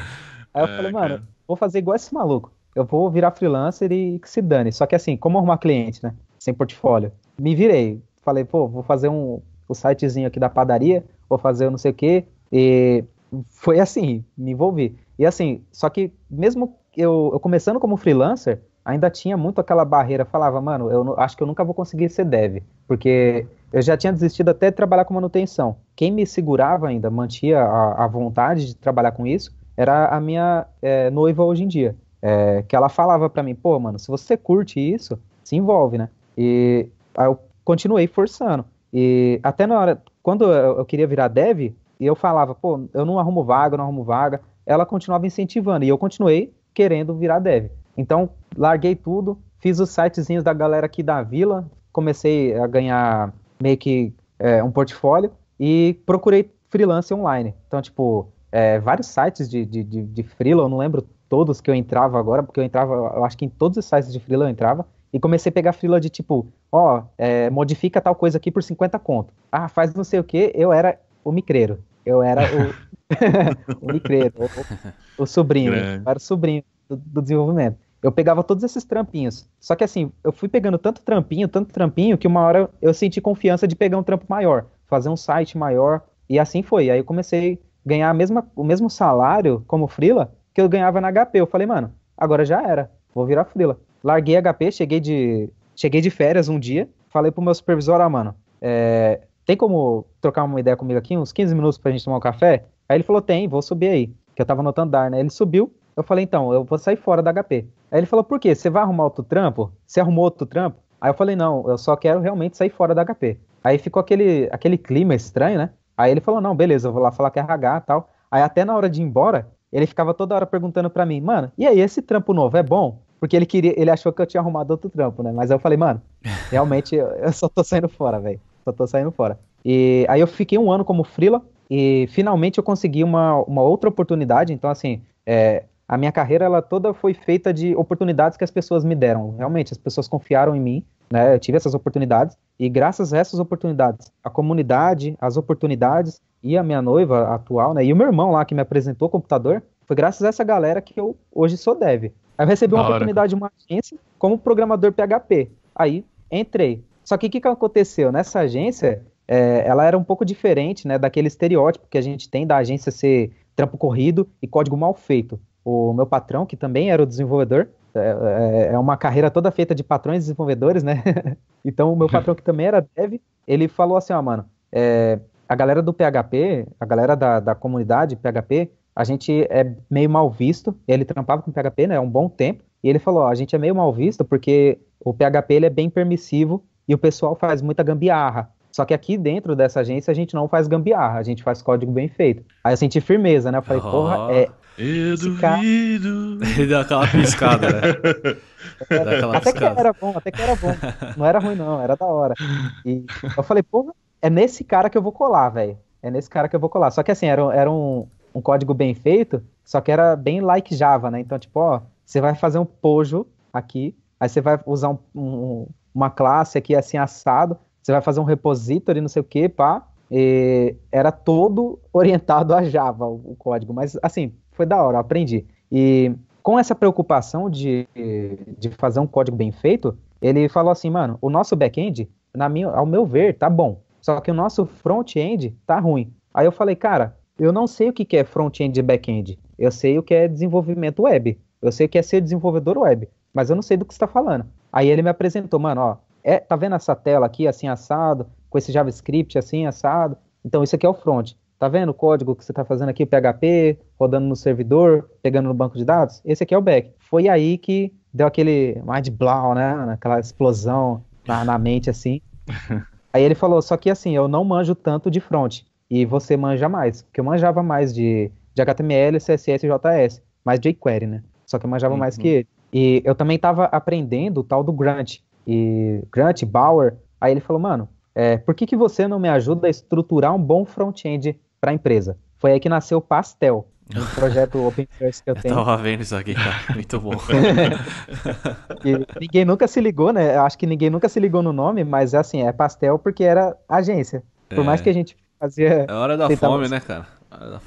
aí eu é, falei, mano, cara. vou fazer igual esse maluco. Eu vou virar freelancer e que se dane. Só que assim, como arrumar cliente, né? Sem portfólio. Me virei. Falei, pô, vou fazer um o sitezinho aqui da padaria, vou fazer eu não sei o quê. E foi assim, me envolvi. E assim, só que mesmo eu, eu começando como freelancer, ainda tinha muito aquela barreira, falava, mano, eu acho que eu nunca vou conseguir ser dev, porque eu já tinha desistido até de trabalhar com manutenção. Quem me segurava ainda, mantia a, a vontade de trabalhar com isso, era a minha é, noiva hoje em dia, é, que ela falava para mim, pô, mano, se você curte isso, se envolve, né? E eu continuei forçando. E até na hora, quando eu, eu queria virar dev, eu falava, pô, eu não arrumo vaga, não arrumo vaga, ela continuava incentivando, e eu continuei querendo virar dev. Então, larguei tudo, fiz os sitezinhos da galera aqui da vila, comecei a ganhar meio que é, um portfólio e procurei freelance online. Então, tipo, é, vários sites de, de, de, de freela, eu não lembro todos que eu entrava agora, porque eu entrava, eu acho que em todos os sites de freela eu entrava, e comecei a pegar freela de tipo, ó, é, modifica tal coisa aqui por 50 conto. Ah, faz não sei o que, eu era o micreiro. Eu era o, o micreiro, o, o sobrinho, eu era o sobrinho do, do desenvolvimento eu pegava todos esses trampinhos. Só que assim, eu fui pegando tanto trampinho, tanto trampinho, que uma hora eu senti confiança de pegar um trampo maior, fazer um site maior, e assim foi. Aí eu comecei a ganhar a mesma, o mesmo salário como frila que eu ganhava na HP. Eu falei, mano, agora já era, vou virar frila. Larguei a HP, cheguei de, cheguei de férias um dia, falei pro meu supervisor, ah, mano, é, tem como trocar uma ideia comigo aqui, uns 15 minutos pra gente tomar um café? Aí ele falou, tem, vou subir aí. Que eu tava notando, dar, né? Ele subiu, eu falei, então, eu vou sair fora da HP. Aí ele falou, por quê? Você vai arrumar outro trampo? Você arrumou outro trampo? Aí eu falei, não, eu só quero realmente sair fora da HP. Aí ficou aquele, aquele clima estranho, né? Aí ele falou, não, beleza, eu vou lá falar que é RH e tal. Aí até na hora de ir embora, ele ficava toda hora perguntando para mim, mano, e aí, esse trampo novo é bom? Porque ele queria, ele achou que eu tinha arrumado outro trampo, né? Mas aí eu falei, mano, realmente eu só tô saindo fora, velho. Só tô saindo fora. E aí eu fiquei um ano como freela e finalmente eu consegui uma, uma outra oportunidade. Então, assim, é, a minha carreira ela toda foi feita de oportunidades que as pessoas me deram. Realmente, as pessoas confiaram em mim, né? Eu tive essas oportunidades e graças a essas oportunidades, a comunidade, as oportunidades e a minha noiva atual, né? E o meu irmão lá que me apresentou o computador, foi graças a essa galera que eu hoje sou dev. Aí eu recebi uma oportunidade de uma agência como programador PHP. Aí entrei. Só que o que, que aconteceu? Nessa agência, é, ela era um pouco diferente, né? Daquele estereótipo que a gente tem da agência ser trampo corrido e código mal feito o meu patrão, que também era o desenvolvedor. É, é, é uma carreira toda feita de patrões desenvolvedores, né? então, o meu patrão, que também era dev, ele falou assim: ó, mano, é, a galera do PHP, a galera da, da comunidade PHP, a gente é meio mal visto. Ele trampava com PHP, né? um bom tempo. E ele falou: a gente é meio mal visto porque o PHP ele é bem permissivo e o pessoal faz muita gambiarra. Só que aqui dentro dessa agência a gente não faz gambiarra, a gente faz código bem feito. Aí eu senti firmeza, né? Eu falei, oh. porra, é, eu Esse duvido. Cara... Ele deu aquela piscada, né? Aquela até piscada. que era bom, até que era bom. Não era ruim, não, era da hora. E eu falei, porra, é nesse cara que eu vou colar, velho. É nesse cara que eu vou colar. Só que assim, era, era um, um código bem feito, só que era bem like Java, né? Então, tipo, ó, você vai fazer um pojo aqui, aí você vai usar um, um, uma classe aqui assim assado, você vai fazer um repository, não sei o que, pá. E era todo orientado a Java o código, mas assim, foi da hora, aprendi. E com essa preocupação de, de fazer um código bem feito, ele falou assim, mano, o nosso back-end, ao meu ver, tá bom. Só que o nosso front-end tá ruim. Aí eu falei, cara, eu não sei o que é front-end e back-end. Eu sei o que é desenvolvimento web. Eu sei o que é ser desenvolvedor web. Mas eu não sei do que você está falando. Aí ele me apresentou, mano, ó, é, tá vendo essa tela aqui, assim, assado, com esse JavaScript, assim, assado? Então, isso aqui é o front. Tá vendo o código que você está fazendo aqui, o PHP, rodando no servidor, pegando no banco de dados? Esse aqui é o back. Foi aí que deu aquele mind blow, né? Aquela explosão na, na mente, assim. aí ele falou, só que assim, eu não manjo tanto de front. E você manja mais. Porque eu manjava mais de, de HTML, CSS e JS. Mais jQuery, né? Só que eu manjava uhum. mais que uhum. ele. E eu também estava aprendendo o tal do Grant E Grant Bauer. Aí ele falou, mano, é, por que, que você não me ajuda a estruturar um bom front-end para a empresa. Foi aí que nasceu o Pastel, um projeto open source que eu, eu é tenho. Estava tava vendo isso aqui, cara. Muito bom. ninguém nunca se ligou, né? Eu acho que ninguém nunca se ligou no nome, mas assim, é pastel porque era agência. Por é. mais que a gente fazia. É hora da tentava... fome, né, cara?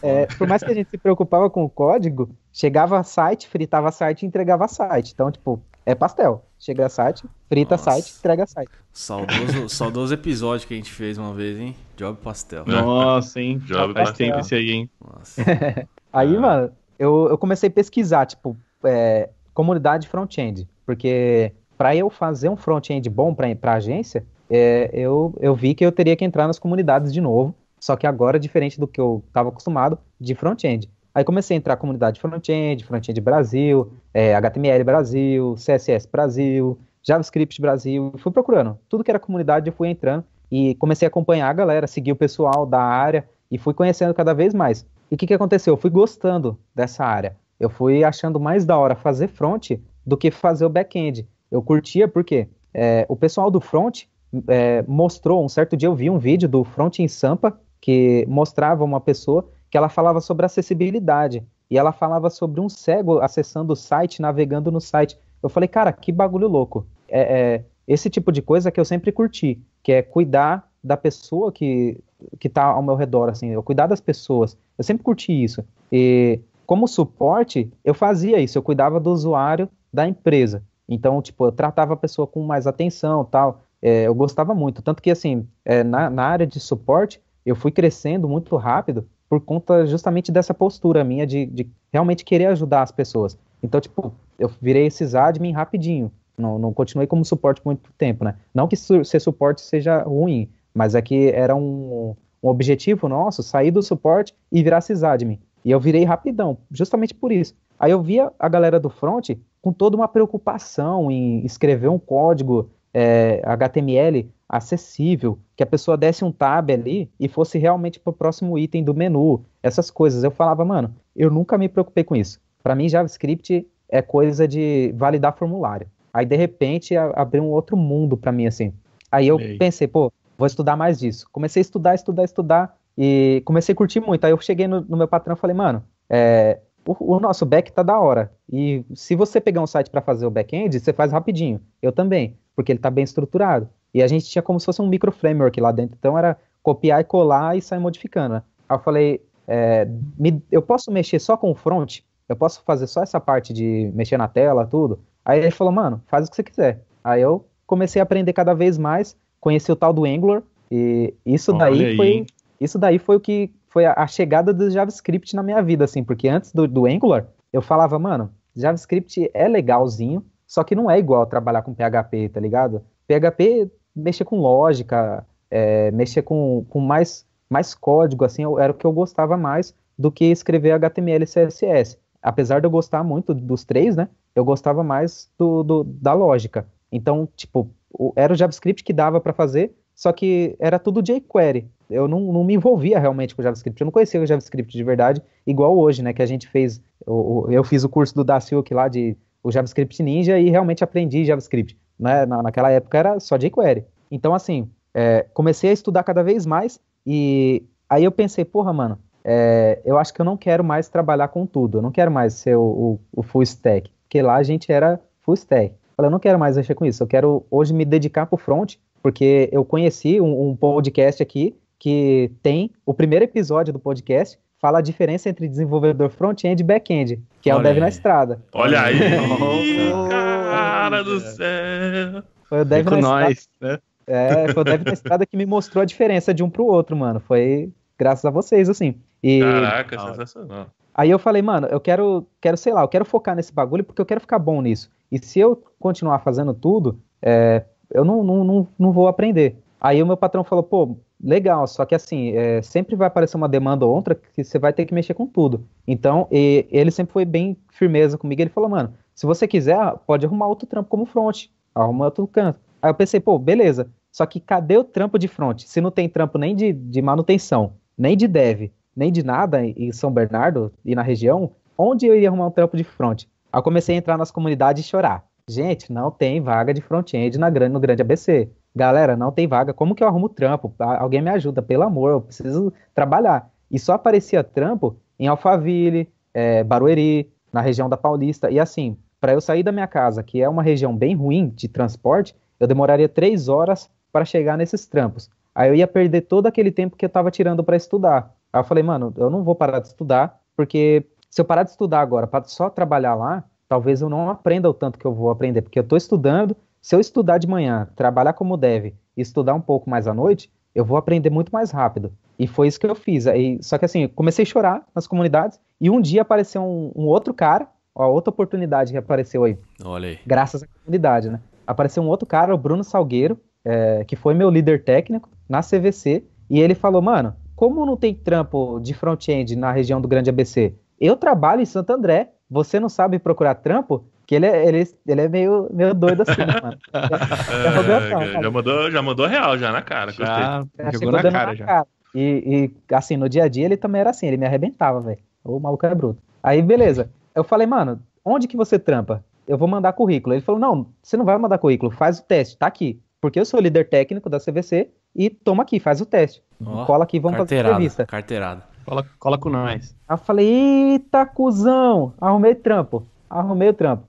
É, é por mais que a gente se preocupava com o código, chegava site, fritava site e entregava site. Então, tipo, é pastel. Chega a site, frita Nossa. site, entrega site. Saudoso, saudoso episódio que a gente fez uma vez, hein? Job pastel. Nossa, hein? Job Faz pastel. tempo esse aí, hein? Nossa. aí, ah. mano, eu, eu comecei a pesquisar, tipo, é, comunidade front-end. Porque para eu fazer um front-end bom para a agência, é, eu, eu vi que eu teria que entrar nas comunidades de novo. Só que agora, diferente do que eu estava acostumado, de front-end. Aí comecei a entrar na comunidade front-end, front-end Brasil, é, HTML Brasil, CSS Brasil, JavaScript Brasil, fui procurando. Tudo que era comunidade eu fui entrando e comecei a acompanhar a galera, seguir o pessoal da área e fui conhecendo cada vez mais. E o que, que aconteceu? Eu fui gostando dessa área. Eu fui achando mais da hora fazer front do que fazer o back-end. Eu curtia porque é, o pessoal do front é, mostrou, um certo dia eu vi um vídeo do Front em Sampa que mostrava uma pessoa que ela falava sobre acessibilidade. E ela falava sobre um cego acessando o site, navegando no site. Eu falei, cara, que bagulho louco. É, é, esse tipo de coisa que eu sempre curti, que é cuidar da pessoa que, que está ao meu redor, assim, eu cuidar das pessoas. Eu sempre curti isso. E como suporte, eu fazia isso, eu cuidava do usuário da empresa. Então, tipo, eu tratava a pessoa com mais atenção tal. É, eu gostava muito. Tanto que, assim, é, na, na área de suporte, eu fui crescendo muito rápido por conta justamente dessa postura minha de, de realmente querer ajudar as pessoas. Então, tipo, eu virei esses admin rapidinho. Não, não continuei como suporte por muito tempo, né? Não que su ser suporte seja ruim, mas é que era um, um objetivo nosso sair do suporte e virar sysadmin. E eu virei rapidão, justamente por isso. Aí eu via a galera do front com toda uma preocupação em escrever um código é, HTML acessível, que a pessoa desse um tab ali e fosse realmente para o próximo item do menu, essas coisas. Eu falava, mano, eu nunca me preocupei com isso. Para mim, JavaScript é coisa de validar formulário. Aí, de repente, abriu um outro mundo para mim, assim. Aí eu pensei, pô, vou estudar mais disso. Comecei a estudar, estudar, estudar e comecei a curtir muito. Aí eu cheguei no, no meu patrão e falei, mano, é, o, o nosso back tá da hora. E se você pegar um site para fazer o back-end, você faz rapidinho. Eu também, porque ele tá bem estruturado. E a gente tinha como se fosse um micro framework lá dentro. Então era copiar e colar e sair modificando. Né? Aí eu falei, é, me, eu posso mexer só com o front? Eu posso fazer só essa parte de mexer na tela, tudo? Aí ele falou, mano, faz o que você quiser. Aí eu comecei a aprender cada vez mais, conheci o tal do Angular, e isso Olha daí aí. foi isso daí foi o que foi a, a, chegada do JavaScript na minha vida, assim, porque antes do, do Angular, eu falava, mano, JavaScript é legalzinho, só que não é igual trabalhar com PHP, tá ligado? PHP mexer com lógica, é, mexer com, com mais, mais código, assim, eu, era o que eu gostava mais do que escrever HTML e CSS. Apesar de eu gostar muito dos três, né? Eu gostava mais do, do da lógica. Então, tipo, era o JavaScript que dava para fazer, só que era tudo jQuery. Eu não, não me envolvia realmente com JavaScript, eu não conhecia o JavaScript de verdade, igual hoje, né, que a gente fez, eu, eu fiz o curso do Daciuk lá de o JavaScript Ninja e realmente aprendi JavaScript. Né? Na, naquela época era só jQuery. Então, assim, é, comecei a estudar cada vez mais e aí eu pensei, porra, mano, é, eu acho que eu não quero mais trabalhar com tudo, eu não quero mais ser o, o, o full stack, porque lá a gente era full stack. Eu falei, eu não quero mais mexer com isso, eu quero hoje me dedicar pro front, porque eu conheci um, um podcast aqui que tem o primeiro episódio do podcast fala a diferença entre desenvolvedor front-end e back-end, que é Olha o dev aí. na estrada. Olha aí, cara do céu. Foi o dev Fico na nós, estrada. Né? É, foi o dev na estrada que me mostrou a diferença de um pro outro, mano. Foi graças a vocês, assim. E... Caraca, sensacional. Aí eu falei, mano, eu quero, quero, sei lá, eu quero focar nesse bagulho porque eu quero ficar bom nisso. E se eu continuar fazendo tudo, é, eu não, não, não, não vou aprender. Aí o meu patrão falou, pô, legal, só que assim, é, sempre vai aparecer uma demanda ou outra que você vai ter que mexer com tudo. Então, e, ele sempre foi bem firmeza comigo. Ele falou, mano, se você quiser, pode arrumar outro trampo como front, arruma outro canto. Aí eu pensei, pô, beleza, só que cadê o trampo de front? Se não tem trampo nem de, de manutenção, nem de dev, nem de nada em São Bernardo e na região, onde eu ia arrumar um trampo de front? Aí eu comecei a entrar nas comunidades e chorar. Gente, não tem vaga de front-end no grande ABC. Galera, não tem vaga. Como que eu arrumo trampo? Alguém me ajuda, pelo amor, eu preciso trabalhar. E só aparecia trampo em Alphaville, é, Barueri, na região da Paulista. E assim, para eu sair da minha casa, que é uma região bem ruim de transporte, eu demoraria três horas para chegar nesses trampos. Aí eu ia perder todo aquele tempo que eu estava tirando para estudar. Aí eu falei, mano, eu não vou parar de estudar, porque se eu parar de estudar agora para só trabalhar lá, talvez eu não aprenda o tanto que eu vou aprender, porque eu estou estudando. Se eu estudar de manhã, trabalhar como deve e estudar um pouco mais à noite, eu vou aprender muito mais rápido. E foi isso que eu fiz. Aí, só que assim, comecei a chorar nas comunidades e um dia apareceu um, um outro cara, outra oportunidade que apareceu aí. Olha aí. Graças à comunidade, né? Apareceu um outro cara, o Bruno Salgueiro, é, que foi meu líder técnico na CVC, e ele falou, mano, como não tem trampo de front-end na região do Grande ABC? Eu trabalho em Santo André você não sabe procurar trampo, que ele é, ele, ele é meio, meio doido assim, né, mano. já, já, é, mandou, já mandou real já na cara. Já, já jogou na cara, na já. E, e, assim, no dia a dia ele também era assim, ele me arrebentava, velho. O maluco é bruto. Aí, beleza. Eu falei, mano, onde que você trampa? Eu vou mandar currículo. Ele falou, não, você não vai mandar currículo, faz o teste, tá aqui. Porque eu sou líder técnico da CVC e toma aqui, faz o teste. Oh, cola aqui, vamos fazer a entrevista. Carteirada. Cola, cola com nós. Aí eu falei, eita, cuzão! Arrumei trampo. Arrumei o trampo.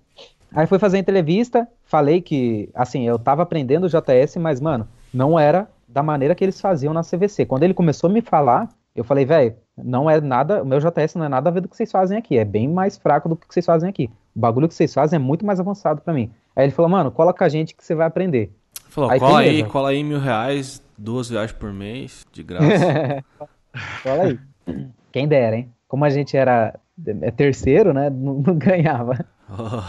Aí fui fazer a entrevista, falei que, assim, eu tava aprendendo JS, mas, mano, não era da maneira que eles faziam na CVC. Quando ele começou a me falar, eu falei, velho, não é nada, o meu JS não é nada a ver do que vocês fazem aqui, é bem mais fraco do que vocês fazem aqui. O bagulho que vocês fazem é muito mais avançado para mim. Aí ele falou, mano, cola com a gente que você vai aprender. Falou, aí, cola aí, cola aí mil reais, duas viagens por mês, de graça. cola aí. Quem dera, hein? Como a gente era é terceiro, né? Não, não ganhava. Oh.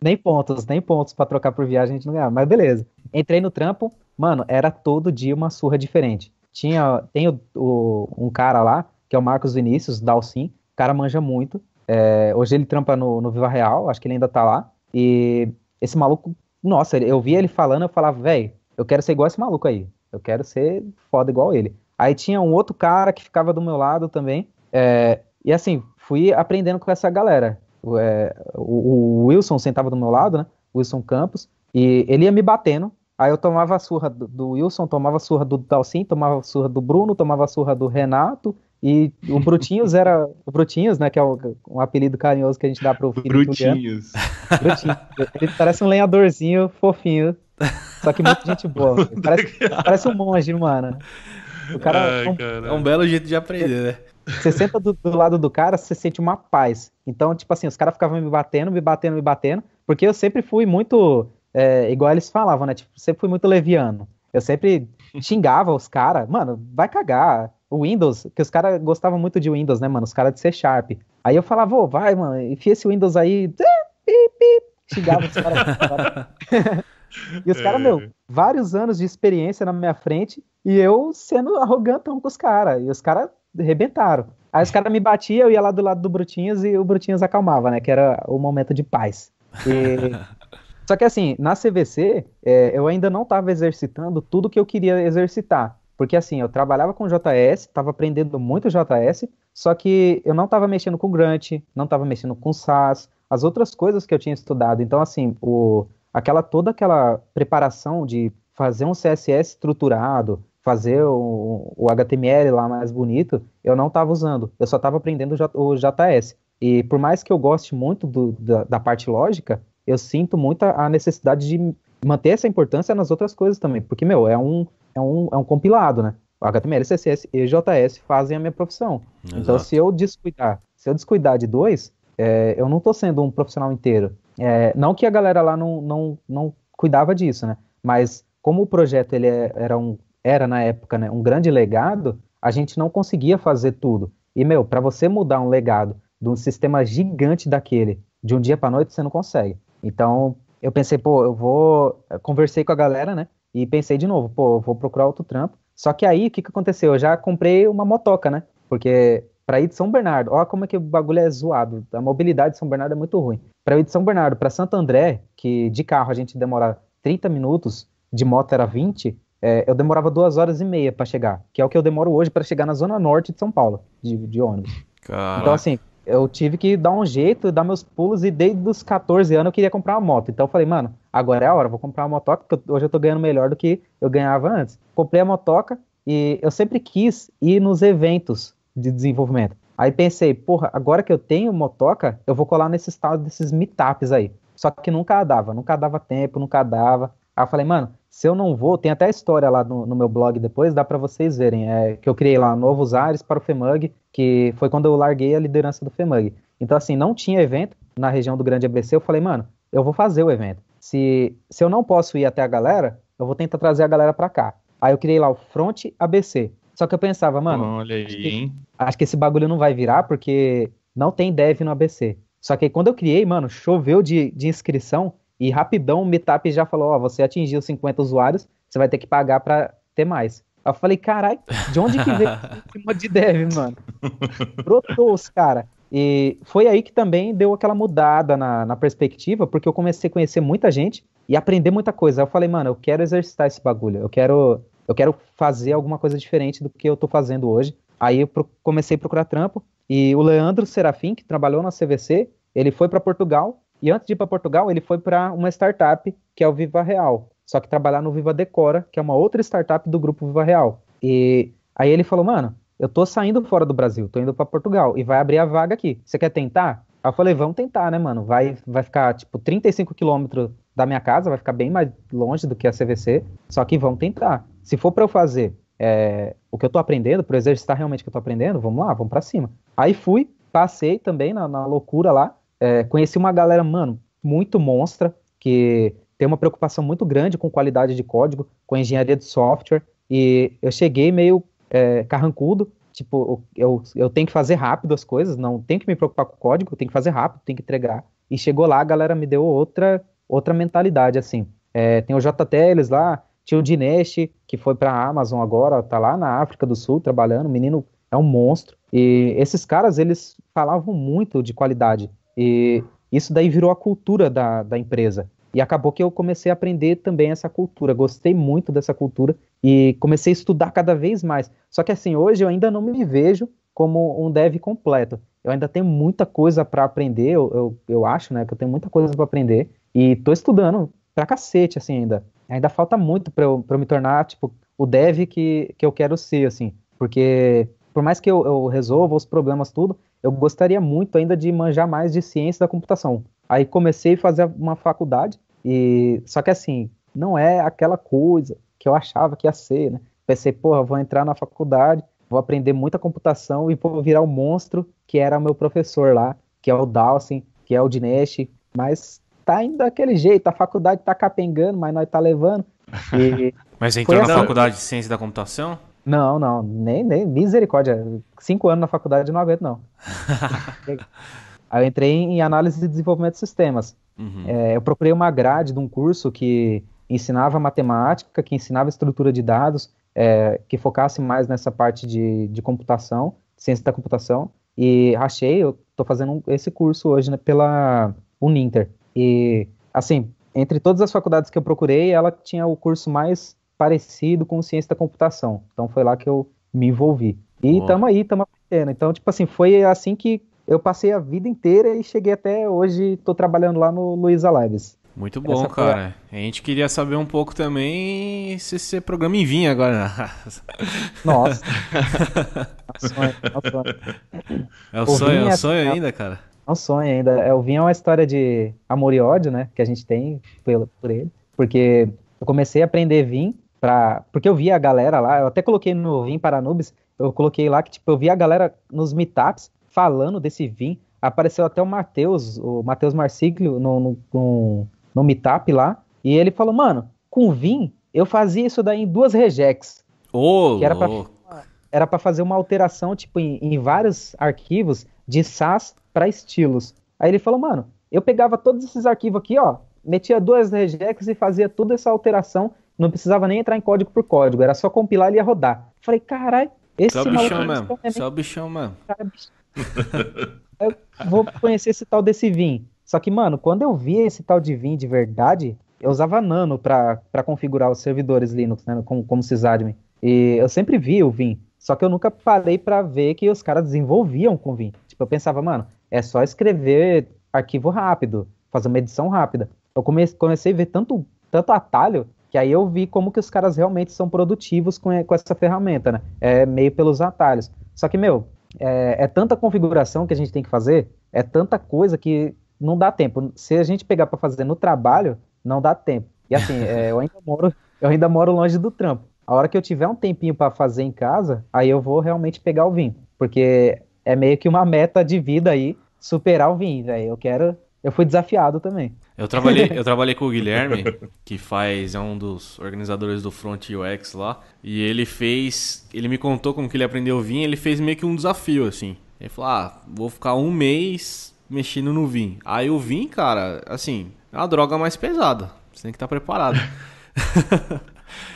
nem pontos, nem pontos para trocar por viagem a gente não ganhava. Mas beleza. Entrei no trampo, mano, era todo dia uma surra diferente. Tinha, tem o, o, um cara lá, que é o Marcos Vinícius, Dalcin. O cara manja muito. É, hoje ele trampa no, no Viva Real, acho que ele ainda tá lá. E esse maluco, nossa, eu via ele falando, eu falava, velho, eu quero ser igual esse maluco aí. Eu quero ser foda igual ele. Aí tinha um outro cara que ficava do meu lado também. É, e assim, fui aprendendo com essa galera. O, é, o, o, Wilson sentava do meu lado, né? Wilson Campos. E ele ia me batendo. Aí eu tomava surra do, do Wilson, tomava surra do Dalcin, tomava surra do Bruno, tomava surra do Renato. E o Brutinhos era. O Brutinhos, né? Que é o, um apelido carinhoso que a gente dá pro filho Brutinhos. Brutinhos. Ele parece um lenhadorzinho fofinho. Só que muita gente boa. Parece, parece um monge, mano. O cara, Ai, é, um, cara. é um belo jeito de aprender, né? Você senta do, do, lado do cara, você sente uma paz. Então, tipo assim, os caras ficavam me batendo, me batendo, me batendo, porque eu sempre fui muito, é, igual eles falavam, né? Tipo, sempre fui muito leviano. Eu sempre xingava os caras, mano, vai cagar. O Windows, que os caras gostavam muito de Windows, né, mano? Os caras de C Sharp. Aí eu falava, ô, vai, mano, enfia esse Windows aí. Xingava os caras. E os caras, é. meu, vários anos de experiência na minha frente e eu sendo arrogantão com os caras. E os caras arrebentaram. Aí os caras me batiam, eu ia lá do lado do brutinhos e o brutinhos acalmava, né? Que era o momento de paz. E... Só que assim, na CVC, é, eu ainda não estava exercitando tudo que eu queria exercitar. Porque assim, eu trabalhava com JS, estava aprendendo muito JS, só que eu não estava mexendo com Grunt, não estava mexendo com SAS, as outras coisas que eu tinha estudado. Então assim, o aquela toda aquela preparação de fazer um CSS estruturado, fazer o, o HTML lá mais bonito, eu não estava usando. Eu só estava aprendendo o JS. E por mais que eu goste muito do, da, da, parte lógica, eu sinto muito a, a necessidade de manter essa importância nas outras coisas também. Porque, meu, é um, é um, é um compilado, né? HTML, CSS e JS fazem a minha profissão. Então, Exato. Então, se eu descuidar, se eu descuidar de dois, é, eu não estou sendo um profissional inteiro. É, não que a galera lá não, não, não cuidava disso, né? Mas como o projeto ele é, era, um, era na época né, um grande legado, a gente não conseguia fazer tudo. E, meu, para você mudar um legado de um sistema gigante daquele, de um dia para noite, você não consegue. Então, eu pensei, pô, eu vou. conversei com a galera, né? E pensei de novo, pô, eu vou procurar outro trampo. Só que aí, o que, que aconteceu? Eu já comprei uma motoca, né? Porque para ir de São Bernardo, olha como é que o bagulho é zoado, a mobilidade de São Bernardo é muito ruim. Para ir de São Bernardo para Santo André, que de carro a gente demora 30 minutos, de moto era 20, é, eu demorava duas horas e meia para chegar, que é o que eu demoro hoje para chegar na zona norte de São Paulo, de, de ônibus. Caraca. Então, assim, eu tive que dar um jeito, dar meus pulos, e desde os 14 anos eu queria comprar uma moto. Então eu falei, mano, agora é a hora, vou comprar uma motoca, porque hoje eu tô ganhando melhor do que eu ganhava antes. Comprei a motoca e eu sempre quis ir nos eventos de desenvolvimento. Aí pensei, porra, agora que eu tenho motoca, eu vou colar nesse tal desses meetups aí. Só que nunca dava, nunca dava tempo, nunca dava. Aí eu falei, mano, se eu não vou, tem até a história lá no, no meu blog depois, dá para vocês verem, é, que eu criei lá Novos Ares para o FEMUG, que foi quando eu larguei a liderança do FEMUG. Então, assim, não tinha evento na região do Grande ABC, eu falei, mano, eu vou fazer o evento. Se, se eu não posso ir até a galera, eu vou tentar trazer a galera para cá. Aí eu criei lá o Front ABC, só que eu pensava, mano. Olha aí, acho que, acho que esse bagulho não vai virar porque não tem dev no ABC. Só que aí, quando eu criei, mano, choveu de, de inscrição e rapidão o Meetup já falou: ó, você atingiu 50 usuários, você vai ter que pagar para ter mais. Eu falei, caralho, de onde que veio cima de dev, mano? Brotou os cara. E foi aí que também deu aquela mudada na, na perspectiva, porque eu comecei a conhecer muita gente e aprender muita coisa. Eu falei, mano, eu quero exercitar esse bagulho, eu quero eu quero fazer alguma coisa diferente do que eu estou fazendo hoje. Aí eu comecei a procurar trampo e o Leandro Serafim, que trabalhou na CVC, ele foi para Portugal e antes de ir para Portugal, ele foi para uma startup que é o Viva Real, só que trabalhar no Viva Decora, que é uma outra startup do grupo Viva Real. E aí ele falou: "Mano, eu tô saindo fora do Brasil, tô indo para Portugal e vai abrir a vaga aqui. Você quer tentar?" Aí eu falei: "Vamos tentar, né, mano? Vai vai ficar tipo 35 quilômetros da minha casa, vai ficar bem mais longe do que a CVC, só que vamos tentar." se for para eu fazer é, o que eu tô aprendendo, para exercitar realmente o que eu tô aprendendo, vamos lá, vamos para cima. Aí fui, passei também na, na loucura lá, é, conheci uma galera, mano, muito monstra, que tem uma preocupação muito grande com qualidade de código, com engenharia de software, e eu cheguei meio é, carrancudo, tipo, eu, eu tenho que fazer rápido as coisas, não tenho que me preocupar com o código, tenho que fazer rápido, tenho que entregar. E chegou lá, a galera me deu outra outra mentalidade, assim. É, tem o JTLs lá, tinha o Dinesh, que foi para a Amazon agora, tá lá na África do Sul trabalhando, o menino é um monstro. E esses caras, eles falavam muito de qualidade. E isso daí virou a cultura da, da empresa. E acabou que eu comecei a aprender também essa cultura. Gostei muito dessa cultura e comecei a estudar cada vez mais. Só que assim, hoje eu ainda não me vejo como um dev completo. Eu ainda tenho muita coisa para aprender, eu, eu, eu, acho, né, que eu tenho muita coisa para aprender e tô estudando pra cacete assim ainda ainda falta muito para eu, eu me tornar, tipo, o dev que, que eu quero ser, assim. Porque por mais que eu, eu resolva os problemas tudo, eu gostaria muito ainda de manjar mais de ciência da computação. Aí comecei a fazer uma faculdade e só que assim, não é aquela coisa que eu achava que ia ser, né? Pensei, porra, vou entrar na faculdade, vou aprender muita computação e vou virar o monstro que era o meu professor lá, que é o Dawson, que é o Dinesh, mas tá indo daquele jeito, a faculdade tá capengando, mas nós tá levando. E... mas entrou na essa... Assim. faculdade de ciência da computação? Não, não, nem, nem misericórdia. Cinco anos na faculdade não aguento, não. Aí eu entrei em análise e de desenvolvimento de sistemas. Uhum. É, eu procurei uma grade de um curso que ensinava matemática, que ensinava estrutura de dados, é, que focasse mais nessa parte de, de computação, ciência da computação. E achei, eu estou fazendo esse curso hoje né, pela Uninter. E, assim, entre todas as faculdades que eu procurei, ela tinha o curso mais parecido com ciência da computação. Então foi lá que eu me envolvi. E Boa. tamo aí, tamo aprendendo. Então, tipo assim, foi assim que eu passei a vida inteira e cheguei até hoje, tô trabalhando lá no Luiza Lives. Muito bom, Essa cara. A... a... gente queria saber um pouco também se você programa em vinho agora. Nossa. é o sonho, é o sonho é é assim, ainda, cara? É um sonho ainda. É, o vinho é uma história de amor e ódio, né? Que a gente tem por ele. Porque eu comecei a aprender Vim para, Porque eu via a galera lá, eu até coloquei no Vim para Noobs, eu coloquei lá que, tipo, eu via a galera nos meetups falando desse Vim. Apareceu até o Matheus, o Matheus Marsiglio, no, no, no, no meetup lá. E ele falou, mano, com Vim eu fazia isso daí em duas regex. Oh, que era para fazer uma alteração, tipo, em, em vários arquivos de SAS para estilos. Aí ele falou, mano, eu pegava todos esses arquivos aqui, ó, metia duas regex e fazia toda essa alteração, não precisava nem entrar em código por código, era só compilar e ia rodar. Falei, carai, esse Só o bichão mesmo, só o bichão é Eu vou conhecer esse tal desse Vim. Só que, mano, quando eu via esse tal de Vim de verdade, eu usava Nano para configurar os servidores Linux, né, como, como sysadmin. E eu sempre via o Vim, só que eu nunca parei para ver que os caras desenvolviam com Vim. Tipo, eu pensava, mano, é só escrever arquivo rápido, fazer uma edição rápida. Eu comecei, comecei a ver tanto, tanto atalho que aí eu vi como que os caras realmente são produtivos com, com essa ferramenta, né? É meio pelos atalhos. Só que, meu, é, é, tanta configuração que a gente tem que fazer, é tanta coisa que não dá tempo. Se a gente pegar para fazer no trabalho, não dá tempo. E assim, é, eu, ainda moro, eu ainda moro longe do trampo. A hora que eu tiver um tempinho para fazer em casa, aí eu vou realmente pegar o vinho. Porque é meio que uma meta de vida aí superar o Vini, velho. Eu quero. Eu fui desafiado também. Eu trabalhei, eu trabalhei com o Guilherme, que faz é um dos organizadores do Front UX lá, e ele fez, ele me contou como que ele aprendeu o Vim, ele fez meio que um desafio assim. Ele falou: "Ah, vou ficar um mês mexendo no Vim". Aí o Vim, cara, assim, é uma droga mais pesada. Você tem que estar tá preparado.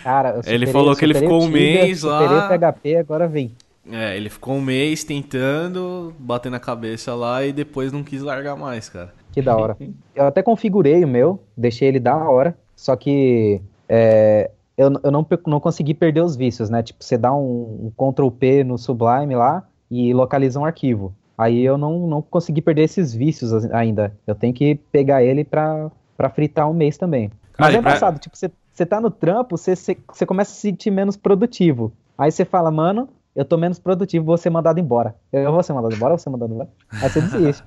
Cara, eu superei, ele falou que ele ficou um mês lá. PHP, agora vem. É, ele ficou um mês tentando, batendo a cabeça lá e depois não quis largar mais, cara. Que da hora. Eu até configurei o meu, deixei ele da hora, só que é, eu, eu não, não consegui perder os vícios, né? Tipo, você dá um, um Ctrl P no Sublime lá e localiza um arquivo. Aí eu não, não consegui perder esses vícios ainda. Eu tenho que pegar ele pra, pra fritar um mês também. Mas é engraçado, pra... tipo, você, tá no trampo, você começa a se sentir menos produtivo. Aí você fala, mano, eu tô menos produtivo, vou ser mandado embora. Eu vou ser mandado embora, eu vou ser mandado embora. Aí você desiste.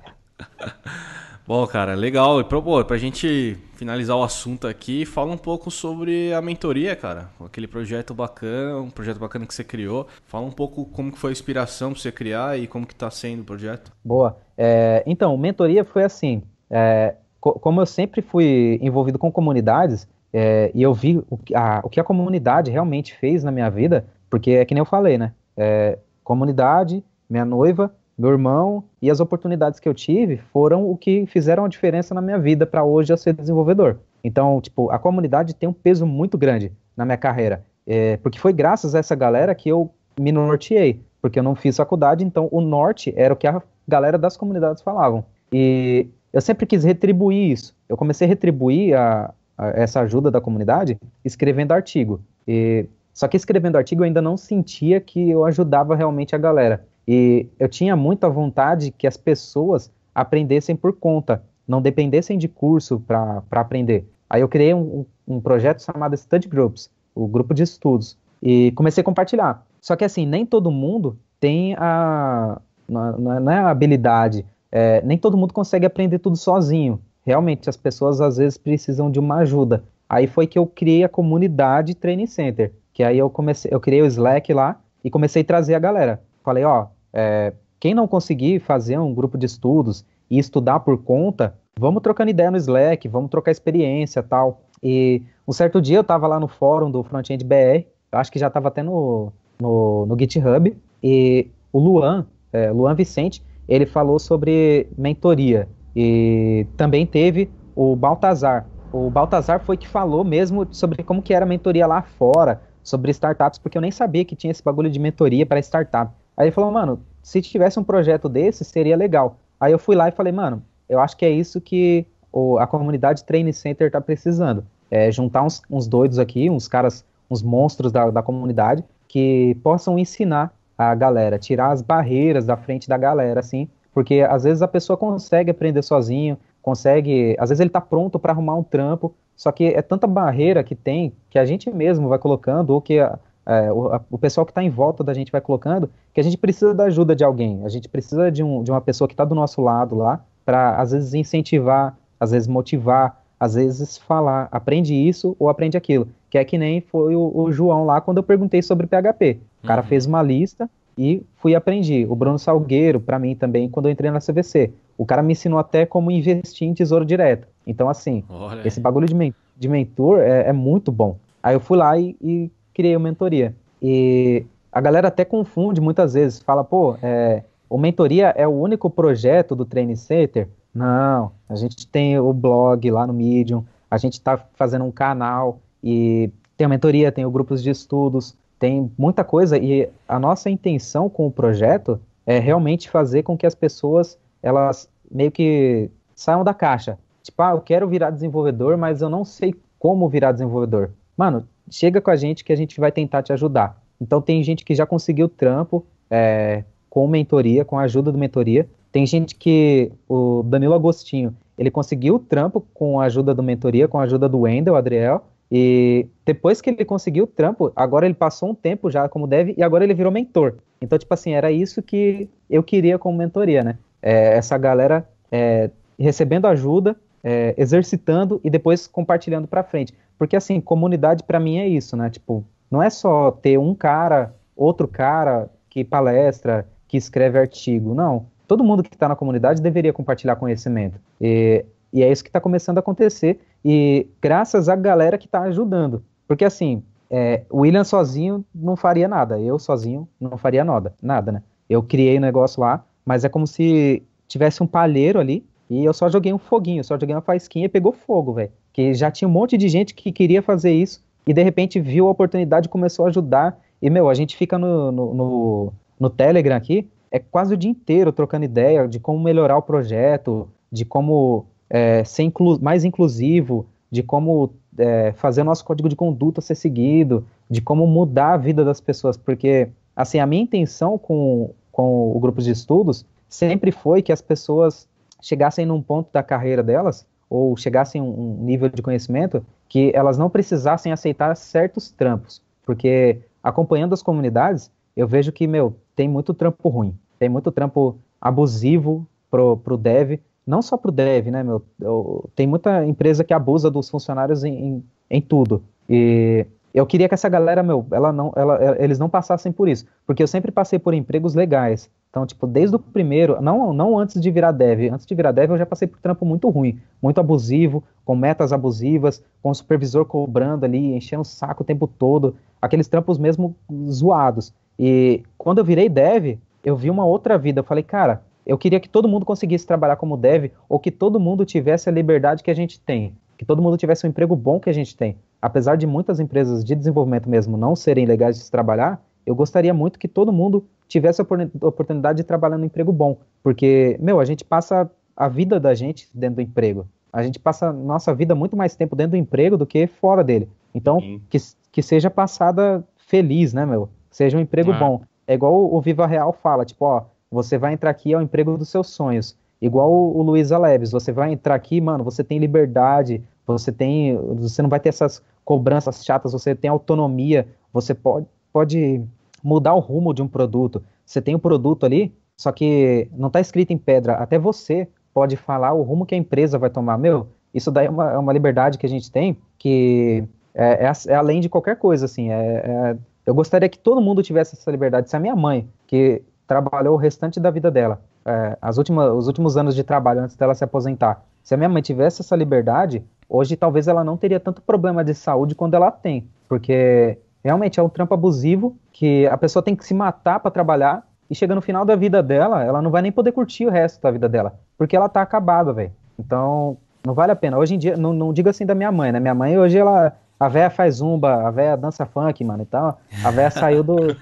Bom, cara, legal. E pra, pô, pra gente finalizar o assunto aqui, fala um pouco sobre a mentoria, cara. Aquele projeto bacana, um projeto bacana que você criou. Fala um pouco como que foi a inspiração pra você criar e como que tá sendo o projeto. Boa. É, então, mentoria foi assim. É, co como eu sempre fui envolvido com comunidades, é, e eu vi o que, a, o que a comunidade realmente fez na minha vida, porque é que nem eu falei, né? é, comunidade, minha noiva, meu irmão e as oportunidades que eu tive foram o que fizeram a diferença na minha vida para hoje eu ser desenvolvedor. Então, tipo, a comunidade tem um peso muito grande na minha carreira, é, porque foi graças a essa galera que eu me norteei, porque eu não fiz faculdade, então o norte era o que a galera das comunidades falavam. E eu sempre quis retribuir isso. Eu comecei a retribuir a, a essa ajuda da comunidade escrevendo artigo. E só que escrevendo artigo eu ainda não sentia que eu ajudava realmente a galera. E eu tinha muita vontade que as pessoas aprendessem por conta, não dependessem de curso para aprender. Aí eu criei um, um projeto chamado Study Groups, o grupo de estudos, e comecei a compartilhar. Só que assim, nem todo mundo tem a, não é né, a habilidade, é, nem todo mundo consegue aprender tudo sozinho. Realmente, as pessoas às vezes precisam de uma ajuda. Aí foi que eu criei a comunidade Training Center. Que aí eu comecei, eu criei o Slack lá e comecei a trazer a galera. Falei, ó, é, quem não conseguir fazer um grupo de estudos e estudar por conta, vamos trocando ideia no Slack, vamos trocar experiência tal. E um certo dia eu estava lá no fórum do Frontend BR, acho que já estava até no, no, no, GitHub, e o Luan, é, Luan Vicente, ele falou sobre mentoria. E também teve o Baltazar. O Baltazar foi que falou mesmo sobre como que era a mentoria lá fora, sobre startups, porque eu nem sabia que tinha esse bagulho de mentoria para startup. Aí ele falou, mano, se tivesse um projeto desse, seria legal. Aí eu fui lá e falei, mano, eu acho que é isso que o, a comunidade Training Center tá precisando. É juntar uns, uns doidos aqui, uns caras, uns monstros da, da comunidade, que possam ensinar a galera, tirar as barreiras da frente da galera, assim, porque às vezes a pessoa consegue aprender sozinho, consegue, às vezes ele tá pronto para arrumar um trampo, só que é tanta barreira que tem que a gente mesmo vai colocando, ou que a, é, o, a, o, pessoal que está em volta da gente vai colocando, que a gente precisa da ajuda de alguém, a gente precisa de, um, de uma pessoa que está do nosso lado lá, para às vezes incentivar, às vezes motivar, às vezes falar, aprende isso ou aprende aquilo. Que é que nem foi o, o João lá quando eu perguntei sobre PHP. O cara uhum. fez uma lista e fui aprendi. O Bruno Salgueiro, para mim também, quando eu entrei na CVC. O cara me ensinou até como investir em tesouro direto. Então, assim, Olha. esse bagulho de, men de mentor é, é, muito bom. Aí eu fui lá e, e, criei uma mentoria. E a galera até confunde muitas vezes, fala, pô, é, o mentoria é o único projeto do Training Center? Não, a gente tem o blog lá no Medium, a gente está fazendo um canal e tem a mentoria, tem o grupos de estudos, tem muita coisa e a nossa intenção com o projeto é realmente fazer com que as pessoas elas meio que saiam da caixa. Tipo, ah, eu quero virar desenvolvedor, mas eu não sei como virar desenvolvedor. Mano, chega com a gente que a gente vai tentar te ajudar. Então tem gente que já conseguiu trampo é, com mentoria, com a ajuda do mentoria. Tem gente que o Danilo Agostinho, ele conseguiu o trampo com a ajuda do mentoria, com a ajuda do Wendel, Adriel, e depois que ele conseguiu o trampo, agora ele passou um tempo já como dev e agora ele virou mentor. Então, tipo assim, era isso que eu queria como mentoria, né? É, essa galera é, recebendo ajuda, é, exercitando e depois compartilhando para frente. Porque, assim, comunidade para mim é isso, né? Tipo, não é só ter um cara, outro cara que palestra, que escreve artigo. Não. Todo mundo que está na comunidade deveria compartilhar conhecimento. E, e é isso que está começando a acontecer e graças à galera que está ajudando. Porque assim, é, o William sozinho não faria nada. Eu sozinho não faria nada, nada, né? Eu criei o um negócio lá, mas é como se tivesse um palheiro ali e eu só joguei um foguinho, só joguei uma faísquinha e pegou fogo, velho. Que já tinha um monte de gente que queria fazer isso e de repente viu a oportunidade e começou a ajudar. E, meu, a gente fica no, no, no, no Telegram aqui, é quase o dia inteiro trocando ideia de como melhorar o projeto, de como é, ser inclu mais inclusivo, de como é, fazer o nosso código de conduta ser seguido, de como mudar a vida das pessoas, porque, assim, a minha intenção com, com o grupo de estudos sempre foi que as pessoas chegassem num ponto da carreira delas, ou chegassem a um nível de conhecimento, que elas não precisassem aceitar certos trampos, porque acompanhando as comunidades, eu vejo que, meu, tem muito trampo ruim, tem muito trampo abusivo pro, pro dev, não só para o dev, né, meu? Eu, tem muita empresa que abusa dos funcionários em, em, em, tudo. E eu queria que essa galera, meu, ela não, ela, eles não passassem por isso. Porque eu sempre passei por empregos legais. Então, tipo, desde o primeiro, não, não antes de virar dev. Antes de virar dev, eu já passei por trampo muito ruim, muito abusivo, com metas abusivas, com o supervisor cobrando ali, enchendo o saco o tempo todo. Aqueles trampos mesmo zoados. E quando eu virei dev, eu vi uma outra vida. Eu falei, cara, eu queria que todo mundo conseguisse trabalhar como deve ou que todo mundo tivesse a liberdade que a gente tem, que todo mundo tivesse um emprego bom que a gente tem. Apesar de muitas empresas de desenvolvimento mesmo não serem legais de se trabalhar, eu gostaria muito que todo mundo tivesse a oportunidade de trabalhar no emprego bom, porque, meu, a gente passa a vida da gente dentro do emprego. A gente passa a nossa vida muito mais tempo dentro do emprego do que fora dele. Então, que, que seja passada feliz, né, meu? Seja um emprego ah. bom. É igual o Viva Real fala, tipo, ó, você vai entrar aqui ao é emprego dos seus sonhos. Igual o, o Luiz você vai entrar aqui, mano, você tem liberdade, você tem, você não vai ter essas cobranças chatas, você tem autonomia, você pode, pode mudar o rumo de um produto. Você tem um produto ali, só que não está escrito em pedra. Até você pode falar o rumo que a empresa vai tomar. Meu, isso daí é uma, é uma liberdade que a gente tem que é, é, é além de qualquer coisa, assim. É, é, eu gostaria que todo mundo tivesse essa liberdade. Se a minha mãe, que trabalhou o restante da vida dela, é, as últimas, os últimos anos de trabalho antes dela se aposentar. Se a minha mãe tivesse essa liberdade, hoje talvez ela não teria tanto problema de saúde quando ela tem, porque realmente é um trampo abusivo que a pessoa tem que se matar para trabalhar e chega no final da vida dela, ela não vai nem poder curtir o resto da vida dela, porque ela tá acabada, velho. Então, não vale a pena. Hoje em dia, não, não digo assim da minha mãe, né? Minha mãe hoje ela a véia faz zumba, a véia dança funk, mano, então a véia saiu do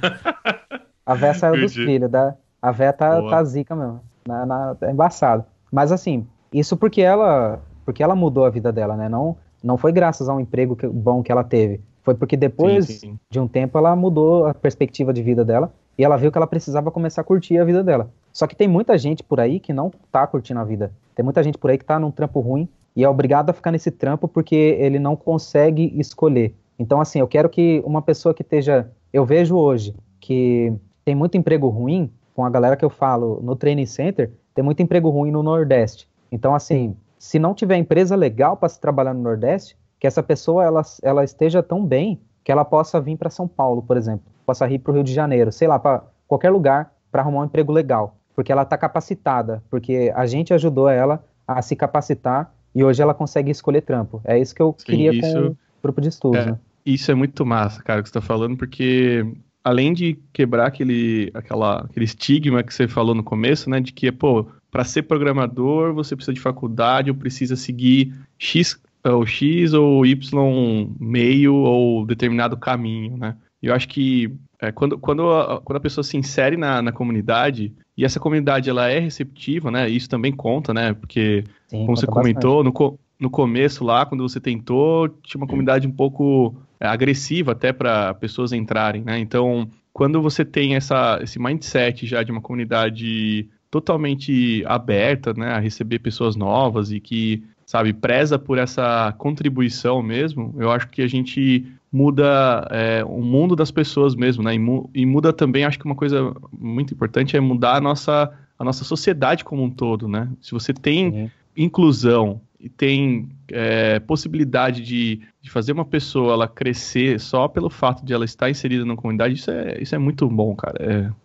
A véia saiu dos trilhos, da... Né? a véia tá, tá zica mesmo, na, na, é embaçado. Mas assim, isso porque ela, porque ela mudou a vida dela, né? Não, não foi graças a um emprego que, bom que ela teve. Foi porque depois sim, sim. de um tempo ela mudou a perspectiva de vida dela e ela viu que ela precisava começar a curtir a vida dela. Só que tem muita gente por aí que não tá curtindo a vida. Tem muita gente por aí que tá num trampo ruim e é obrigado a ficar nesse trampo porque ele não consegue escolher. Então, assim, eu quero que uma pessoa que esteja. Eu vejo hoje que tem muito emprego ruim, com a galera que eu falo no training center, tem muito emprego ruim no Nordeste. Então, assim, se não tiver empresa legal para se trabalhar no Nordeste, que essa pessoa ela, ela esteja tão bem que ela possa vir para São Paulo, por exemplo, possa ir para o Rio de Janeiro, sei lá, para qualquer lugar para arrumar um emprego legal, porque ela está capacitada, porque a gente ajudou ela a se capacitar e hoje ela consegue escolher trampo. É isso que eu Sim, queria isso, com o grupo de estudos. É, né? Isso é muito massa, cara, que você está falando, porque além de quebrar aquele, aquela, aquele estigma que você falou no começo, né? De que, pô, para ser programador você precisa de faculdade ou precisa seguir X eh, ou X ou Y meio ou determinado caminho, né? Eu acho que é, quando, quando, a, quando a pessoa se insere na, na comunidade e essa comunidade ela é receptiva, né? Isso também conta, né? Porque, Sim, como você comentou, no, no começo lá, quando você tentou, tinha uma comunidade um pouco é agressiva até para pessoas entrarem, né? Então, quando você tem essa, esse mindset já de uma comunidade totalmente aberta, né, a receber pessoas novas e que, sabe, preza por essa contribuição mesmo, eu acho que a gente muda é, o mundo das pessoas mesmo, né, e, mu e muda também, acho que uma coisa muito importante é mudar a nossa, a nossa sociedade como um todo, né, se você tem é. inclusão, e tem é, possibilidade de, de, fazer uma pessoa ela crescer só pelo fato de ela estar inserida na comunidade, isso é, isso é muito bom, cara.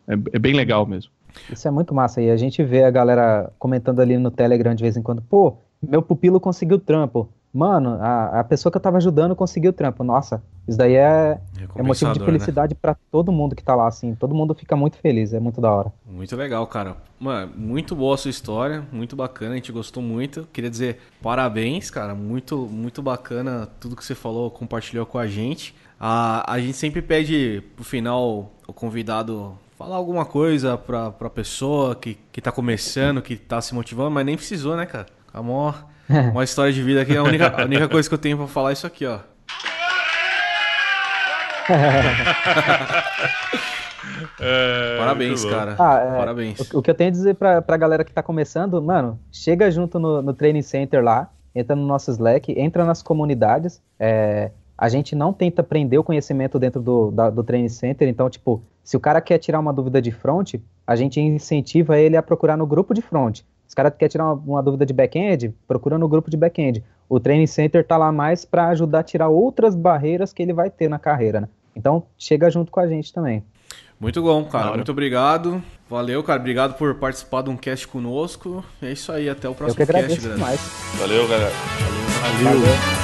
É, é, é, bem legal mesmo. Isso é muito massa. E a gente vê a galera comentando ali no Telegram de vez em quando, pô, meu pupilo conseguiu trampo. Mano, a, a pessoa que eu tava ajudando conseguiu o trampo. Nossa, isso daí é, é motivo de né? felicidade né? para todo mundo que tá lá, assim. Todo mundo fica muito feliz, é muito da hora. Muito legal, cara. Mano, muito boa a sua história, muito bacana, a gente gostou muito. Queria dizer parabéns, cara. Muito, muito bacana tudo que você falou, compartilhou com a gente. A, a gente sempre pede pro final o convidado falar alguma coisa pra, pra pessoa que, que tá começando, que tá se motivando, mas nem precisou, né, cara? Amor. Uma história de vida aqui. A única, a única coisa que eu tenho pra falar é isso aqui, ó. É, Parabéns, cara. Ah, é, Parabéns. O, o, que eu tenho a dizer pra, pra galera que tá começando, mano, chega junto no, no training center lá, entra no nosso Slack, entra nas comunidades. É, a gente não tenta prender o conhecimento dentro do, da, do training center, então, tipo, se o cara quer tirar uma dúvida de front, a gente incentiva ele a procurar no grupo de front. Os caras querem tirar uma, uma dúvida de back-end, procura no grupo de back-end. O training center está lá mais para ajudar a tirar outras barreiras que ele vai ter na carreira, né? Então, chega junto com a gente também. Muito bom, cara. Claro. Muito obrigado. Valeu, cara. Obrigado por participar de um cast conosco. É isso aí. Até o próximo Eu que agradeço cast, mais. Valeu, galera. Valeu. Valeu. Valeu.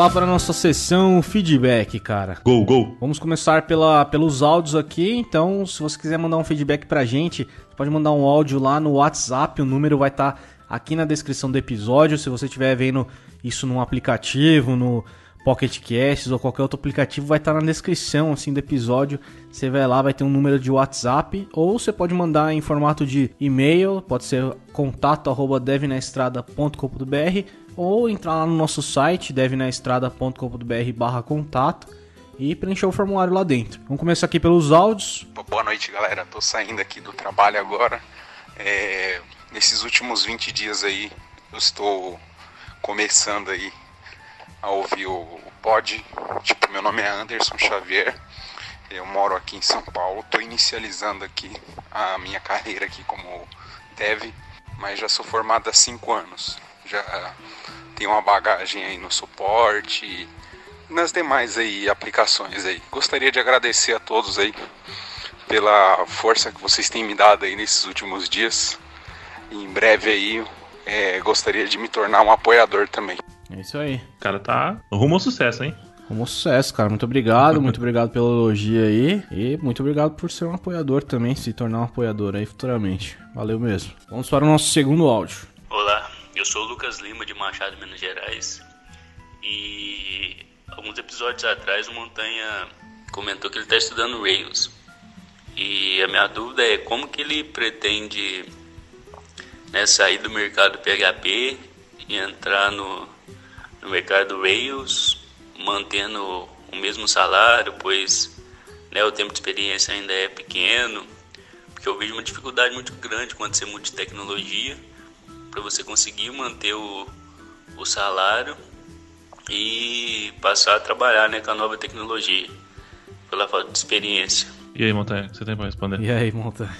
lá para nossa sessão feedback, cara. Go, go. Vamos começar pela, pelos áudios aqui. Então, se você quiser mandar um feedback para a gente, pode mandar um áudio lá no WhatsApp. O número vai estar tá aqui na descrição do episódio. Se você estiver vendo isso num aplicativo, no Pocket Casts ou qualquer outro aplicativo, vai estar tá na descrição assim do episódio. Você vai lá, vai ter um número de WhatsApp. Ou você pode mandar em formato de e-mail, pode ser contato@devnaestrada.com.br ou entrar lá no nosso site devnaestrada.com.br barra contato e preencher o formulário lá dentro. Vamos começar aqui pelos áudios. Boa noite, galera. Tô saindo aqui do trabalho agora. É, nesses últimos 20 dias aí, eu estou começando aí a ouvir o, o pod. Tipo, meu nome é Anderson Xavier. Eu moro aqui em São Paulo. Tô inicializando aqui a minha carreira aqui como dev, mas já sou formado há 5 anos já tem uma bagagem aí no suporte e nas demais aí aplicações aí. Gostaria de agradecer a todos aí pela força que vocês têm me dado aí nesses últimos dias. E em breve aí é, gostaria de me tornar um apoiador também. É isso aí. O cara tá rumo ao sucesso, hein? Rumo ao sucesso, cara. Muito obrigado, muito obrigado pela elogia aí. E muito obrigado por ser um apoiador também, se tornar um apoiador aí futuramente. Valeu mesmo. Vamos para o nosso segundo áudio. Olá, eu sou o Lucas Lima, de Machado, Minas Gerais. E alguns episódios atrás o Montanha comentou que ele está estudando Rails. E a minha dúvida é como que ele pretende né, sair do mercado PHP e entrar no, no mercado Rails, mantendo o mesmo salário, pois né, o tempo de experiência ainda é pequeno, porque eu vejo uma dificuldade muito grande quando você muda de tecnologia para você conseguir manter o, o salário e passar a trabalhar né, com a nova tecnologia, pela falta de experiência. E aí, Montanha, o que você tem para responder? E aí, Montanha?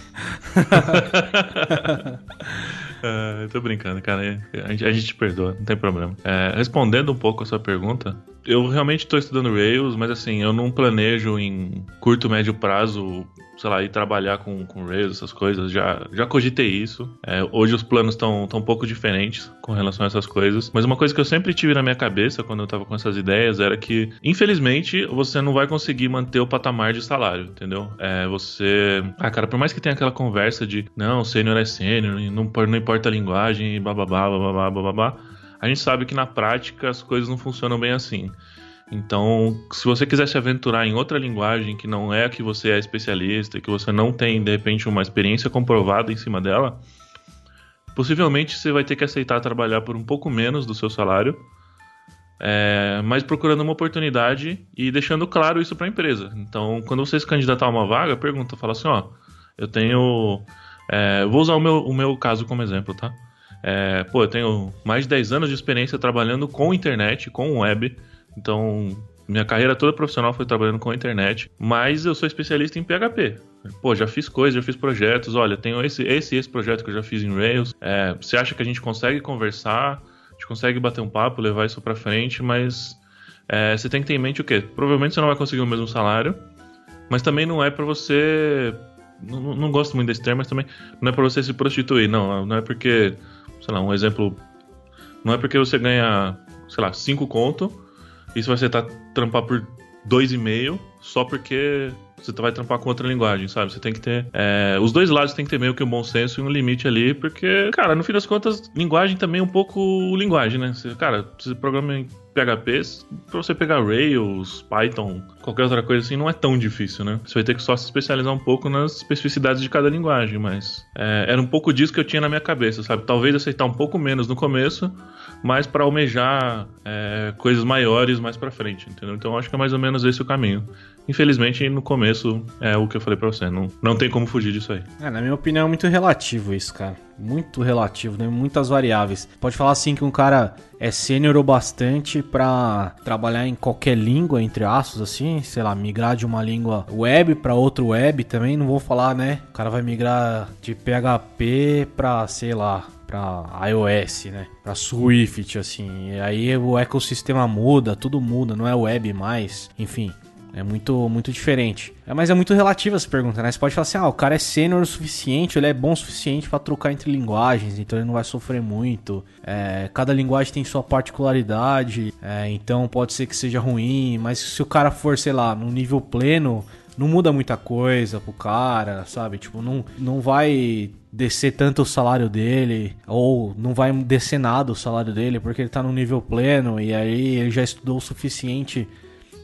uh, eu tô brincando, cara. É, a gente, a gente te perdoa, não tem problema. Uh, respondendo um pouco a sua pergunta, eu realmente estou estudando Rails, mas assim, eu não planejo em curto, médio prazo sei lá, ir trabalhar com, com Rails, essas coisas. Já, já cogitei isso. É, hoje os planos estão um pouco diferentes com relação a essas coisas. Mas uma coisa que eu sempre tive na minha cabeça quando eu tava com essas ideias era que, infelizmente, você não vai conseguir manter o patamar de salário, entendeu? É, você. Ah, cara, por mais que tenha aquela conversa de não, sênior é sênior, não, não importa a linguagem, babá babá babá A gente sabe que na prática as coisas não funcionam bem assim. Então, se você quiser se aventurar em outra linguagem que não é a que você é especialista, que você não tem, de repente, uma experiência comprovada em cima dela, possivelmente você vai ter que aceitar trabalhar por um pouco menos do seu salário, é, mas procurando uma oportunidade e deixando claro isso para a empresa. Então, quando você se candidatar a uma vaga, pergunta, fala assim, ó, eu tenho... É, vou usar o meu, o meu caso como exemplo, tá? É, pô, eu tenho mais de 10 anos de experiência trabalhando com internet, com web, então, minha carreira toda profissional foi trabalhando com a internet, mas eu sou especialista em PHP. Pô, já fiz coisas, já fiz projetos. Olha, tenho esse, esse, esse projeto que eu já fiz em Rails. É, você acha que a gente consegue conversar? A gente consegue bater um papo, levar isso para frente, mas é, você tem que ter em mente o quê? Provavelmente você não vai conseguir o mesmo salário, mas também não é para você. Não, não, gosto muito desse termo, mas também não é para você se prostituir. Não, não é porque, sei lá, um exemplo. Não é porque você ganha, sei lá, 5 conto isso se você tá, trampar por 2,5 só porque você vai trampar com outra linguagem, sabe? Você tem que ter. É, os dois lados tem que ter meio que um bom senso e um limite ali, porque, cara, no fim das contas, linguagem também é um pouco linguagem, né? Você, cara, você programa em PHP, pra você pegar Rails, Python, qualquer outra coisa assim, não é tão difícil, né? Você vai ter que só se especializar um pouco nas especificidades de cada linguagem, mas é, era um pouco disso que eu tinha na minha cabeça, sabe? Talvez aceitar um pouco menos no começo, mas para almejar é, coisas maiores mais para frente, entendeu? Então acho que é mais ou menos esse o caminho. Infelizmente, no começo começo é o que eu falei pra você. Não, não tem como fugir disso aí. É, na minha opinião, é muito relativo isso, cara. Muito relativo, né? Muitas variáveis. Pode falar assim que um cara é sênior o bastante para trabalhar em qualquer língua, entre aspas, assim, sei lá, migrar de uma língua web para outra web também, não vou falar, né? O cara vai migrar de PHP para, sei lá, para iOS, né? Para Swift, assim. E aí o ecossistema muda, tudo muda, não é web mais. Enfim, é muito, muito diferente. É, mas é muito relativa essa pergunta, né? Você pode falar assim, ah, o cara é sênior o suficiente, ele é bom o suficiente para trocar entre linguagens, então ele não vai sofrer muito. É, cada linguagem tem sua particularidade, é, então pode ser que seja ruim, mas se o cara for, sei lá, no nível pleno, não muda muita coisa pro cara, sabe? Tipo, não, não vai descer tanto o salário dele, ou não vai descer nada o salário dele, porque ele tá no nível pleno e aí ele já estudou o suficiente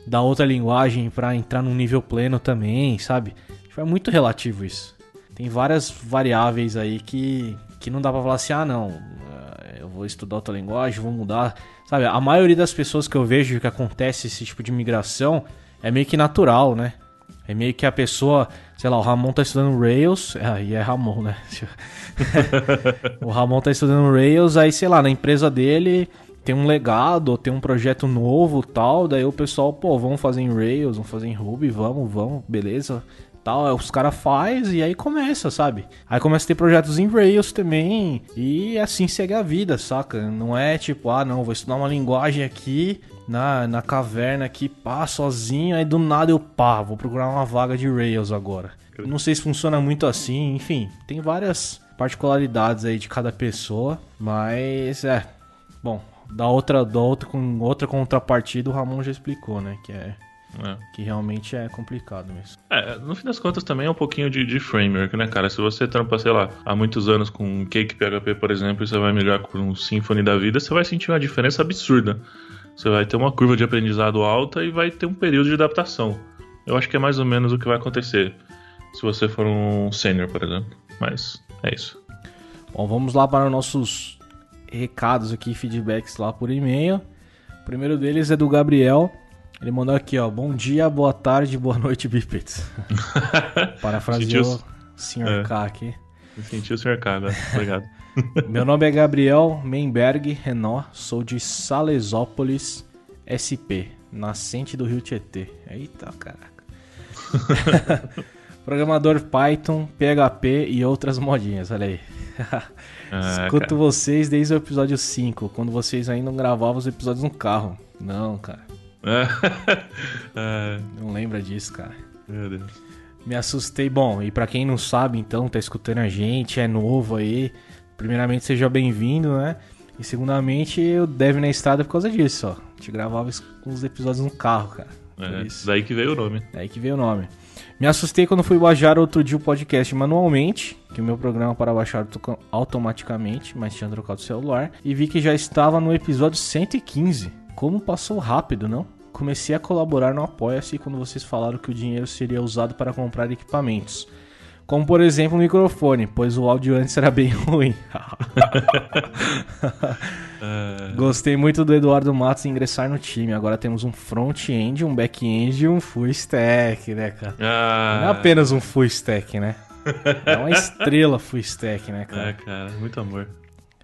da outra linguagem para entrar num nível pleno também, sabe? Tipo, é muito relativo isso. Tem várias variáveis aí que, que não dá pra falar assim, ah não, eh, eu vou estudar outra linguagem, vou mudar. Sabe, a maioria das pessoas que eu vejo que acontece esse tipo de migração é meio que natural, né? É meio que a pessoa, sei lá, o Ramon tá estudando Rails, aí é Ramon, né? o Ramon tá estudando Rails, aí sei lá, na empresa dele tem um legado, ou tem um projeto novo tal, daí o pessoal, pô, vamos fazer em Rails, vamos fazer em Ruby, vamos, vamos, beleza. Tal, os caras faz e aí começa, sabe? Aí começa a ter projetos em Rails também e assim segue a vida, saca? Não é tipo, ah, não, vou estudar uma linguagem aqui na, na caverna aqui, pá, sozinho, aí do nada eu pá, vou procurar uma vaga de Rails agora. Não sei se funciona muito assim, enfim, tem várias particularidades aí de cada pessoa, mas é. Bom, da outra, da outra, com outra contrapartida, o Ramon já explicou, né? Que é é. Que realmente é complicado mesmo. É, no fim das contas também é um pouquinho de, de, framework, né, cara? Se você trampa, sei lá, há muitos anos com Cake PHP, por exemplo, e você vai migrar com um Symfony da vida, você vai sentir uma diferença absurda. Você vai ter uma curva de aprendizado alta e vai ter um período de adaptação. Eu acho que é mais ou menos o que vai acontecer se você for um sênior, por exemplo. Mas é isso. Bom, vamos lá para nossos recados aqui, feedbacks lá por e-mail. O primeiro deles é do Gabriel. Ele mandou aqui, ó. Bom dia, boa tarde, boa noite, bípedes. Parafraseou o senhor é. K aqui. Senti o senhor K, né? Obrigado. Meu nome é Gabriel Menberg Renault, sou de Salesópolis, SP, nascente do Rio Tietê. Eita, caraca. Programador Python, PHP e outras modinhas, olha aí. Ah, Escuto cara. vocês desde o episódio 5, quando vocês ainda não gravavam os episódios no carro. Não, cara. Ah. Não lembra disso, cara. Meu Deus. Me assustei. Bom, e para quem não sabe, então, tá escutando a gente, é novo aí. Primeiramente, seja bem-vindo, né? E segundamente, eu deve na estrada por causa disso, ó. A gente gravava os episódios no carro, cara. É, isso. daí que veio o nome. Daí que veio o nome. Me assustei quando fui baixar outro dia o podcast manualmente que o meu programa para baixar tocou automaticamente, mas tinha trocado o celular, e vi que já estava no episódio 115. Como passou rápido, não? Comecei a colaborar no Apoia-se quando vocês falaram que o dinheiro seria usado para comprar equipamentos. Como por exemplo o microfone, pois o áudio antes era bem ruim. É. Gostei muito do Eduardo Matos ingressar no time. Agora temos um front-end, um back-end e um full stack, né, cara? Ah. Não é apenas um full stack, né? É uma estrela full stack, né, cara? É, cara, muito amor.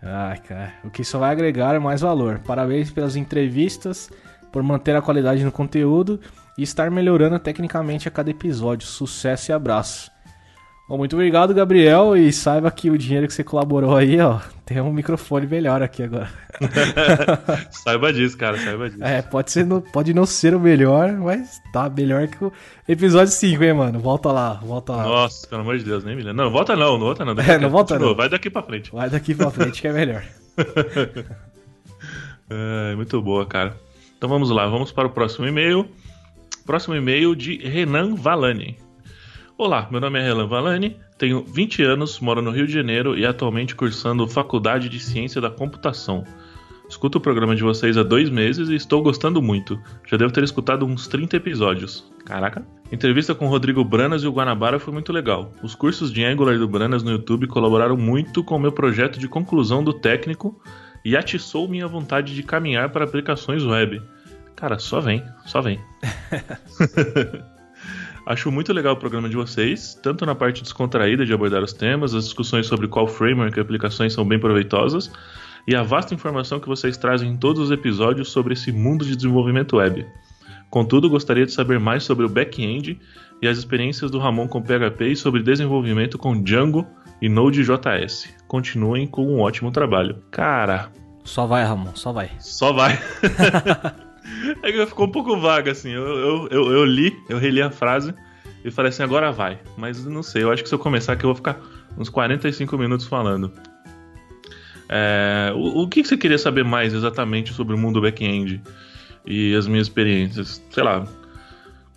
Ah, cara, o que só vai agregar é mais valor. Parabéns pelas entrevistas, por manter a qualidade no conteúdo e estar melhorando tecnicamente a cada episódio. Sucesso e abraço. Bom, muito obrigado, Gabriel, e saiba que o dinheiro que você colaborou aí, ó, tem um microfone melhor aqui agora. saiba disso, cara, saiba disso. É, pode, ser pode não ser o melhor, mas tá melhor que o episódio 5, hein, mano? Volta lá, volta lá. Nossa, pelo amor de Deus, nem me lembro. Não, volta não, não volta não. Daqui é, não volta continua. não. Vai daqui pra frente. Vai daqui pra frente que é melhor. é, muito boa, cara. Então vamos lá, vamos para o próximo e-mail. Próximo e-mail de Renan Valani. Olá, meu nome é Relan Valani, tenho 20 anos, moro no Rio de Janeiro e atualmente cursando Faculdade de Ciência da Computação. Escuto o programa de vocês há dois meses e estou gostando muito. Já devo ter escutado uns 30 episódios. Caraca! Entrevista com Rodrigo Branas e o Guanabara foi muito legal. Os cursos de Angular do Branas no YouTube colaboraram muito com o meu projeto de conclusão do técnico e atiçou minha vontade de caminhar para aplicações web. Cara, só vem, só vem. Acho muito legal o programa de vocês, tanto na parte descontraída de abordar os temas, as discussões sobre qual framework e aplicações são bem proveitosas, e a vasta informação que vocês trazem em todos os episódios sobre esse mundo de desenvolvimento web. Contudo, gostaria de saber mais sobre o back-end e as experiências do Ramon com PHP e sobre desenvolvimento com Django e Node.js. Continuem com um ótimo trabalho. Cara. Só vai, Ramon, só vai. Só vai. É ficou um pouco vaga, assim. Eu, eu, eu, eu, li, eu reli a frase e falei assim, agora vai. Mas não sei, eu acho que se eu começar aqui eu vou ficar uns 45 minutos falando. É, o, o que você queria saber mais exatamente sobre o mundo back-end e as minhas experiências? Sei lá.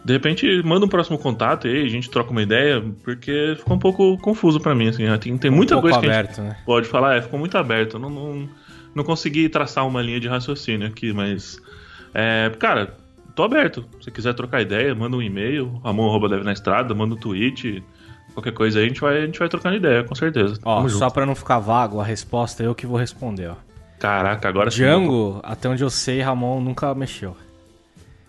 De repente, manda um próximo contato e a gente troca uma ideia, porque ficou um pouco confuso para mim, assim. Tem, tem muita um coisa que aberto, né? pode falar, é, ficou muito aberto. Não, não, não consegui traçar uma linha de raciocínio aqui, mas é, cara, tô aberto. Se quiser trocar ideia, manda um e-mail, amor.deve na estrada, manda um tweet. Qualquer coisa aí a gente vai, a gente vai trocando ideia, com certeza. Ó, só junto. pra não ficar vago, a resposta é eu que vou responder, ó. Caraca, agora Django, até onde eu sei, Ramon nunca mexeu.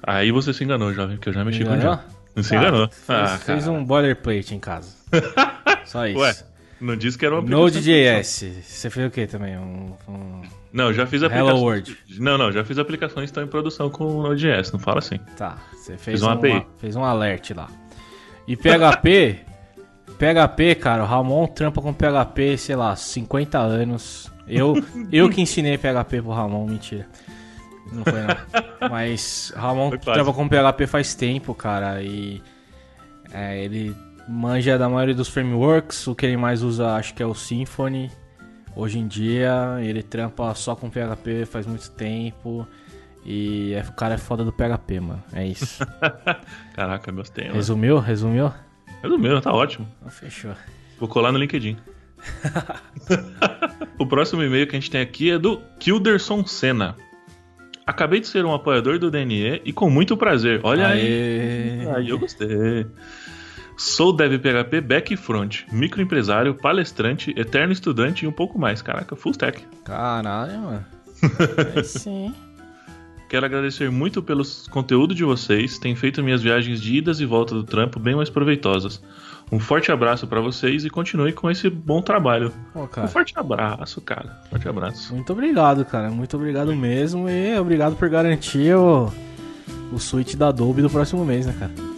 Aí você se enganou, jovem, porque eu já mexi enganou? com o Django. Não se tá, enganou. Fez, ah, fez um boilerplate em casa. só isso. Ué, não disse que era uma NodeJS Você fez o quê também? Um, um... Não, já fiz aplicações. Hello World. Não, não, já fiz aplicações que estão em produção com o Node.js, não fala assim. Tá, você fez, um, uma, fez um alert lá. E PHP, PHP, cara, o Ramon trampa com PHP, sei lá, 50 anos. Eu, eu que ensinei PHP pro Ramon, mentira. Não foi não. Mas Ramon trampa com PHP faz tempo, cara, e é, ele manja da maioria dos frameworks, o que ele mais usa acho que é o Symfony Hoje em dia ele trampa só com PHP faz muito tempo. E é, o cara é foda do PHP, mano. É isso. Caraca, meus tempos. Resumiu? Resumiu? Resumiu, tá ótimo. Então, fechou. Vou colar no LinkedIn. o próximo e-mail que a gente tem aqui é do Kilderson Senna. Acabei de ser um apoiador do DNE e com muito prazer. Olha Aê. aí. Aí eu gostei. Sou dev PHP back front, microempresário, palestrante, eterno estudante e um pouco mais. Caraca, full stack. Caralho, mano. sim. Quero agradecer muito pelo conteúdo de vocês, tem feito minhas viagens de idas e volta do trampo bem mais proveitosas. Um forte abraço para vocês e continue com esse bom trabalho. um forte abraço, cara. Forte abraço. Muito obrigado, cara. Muito obrigado mesmo e obrigado por garantir o, o suíte da Adobe do próximo mês, né, cara?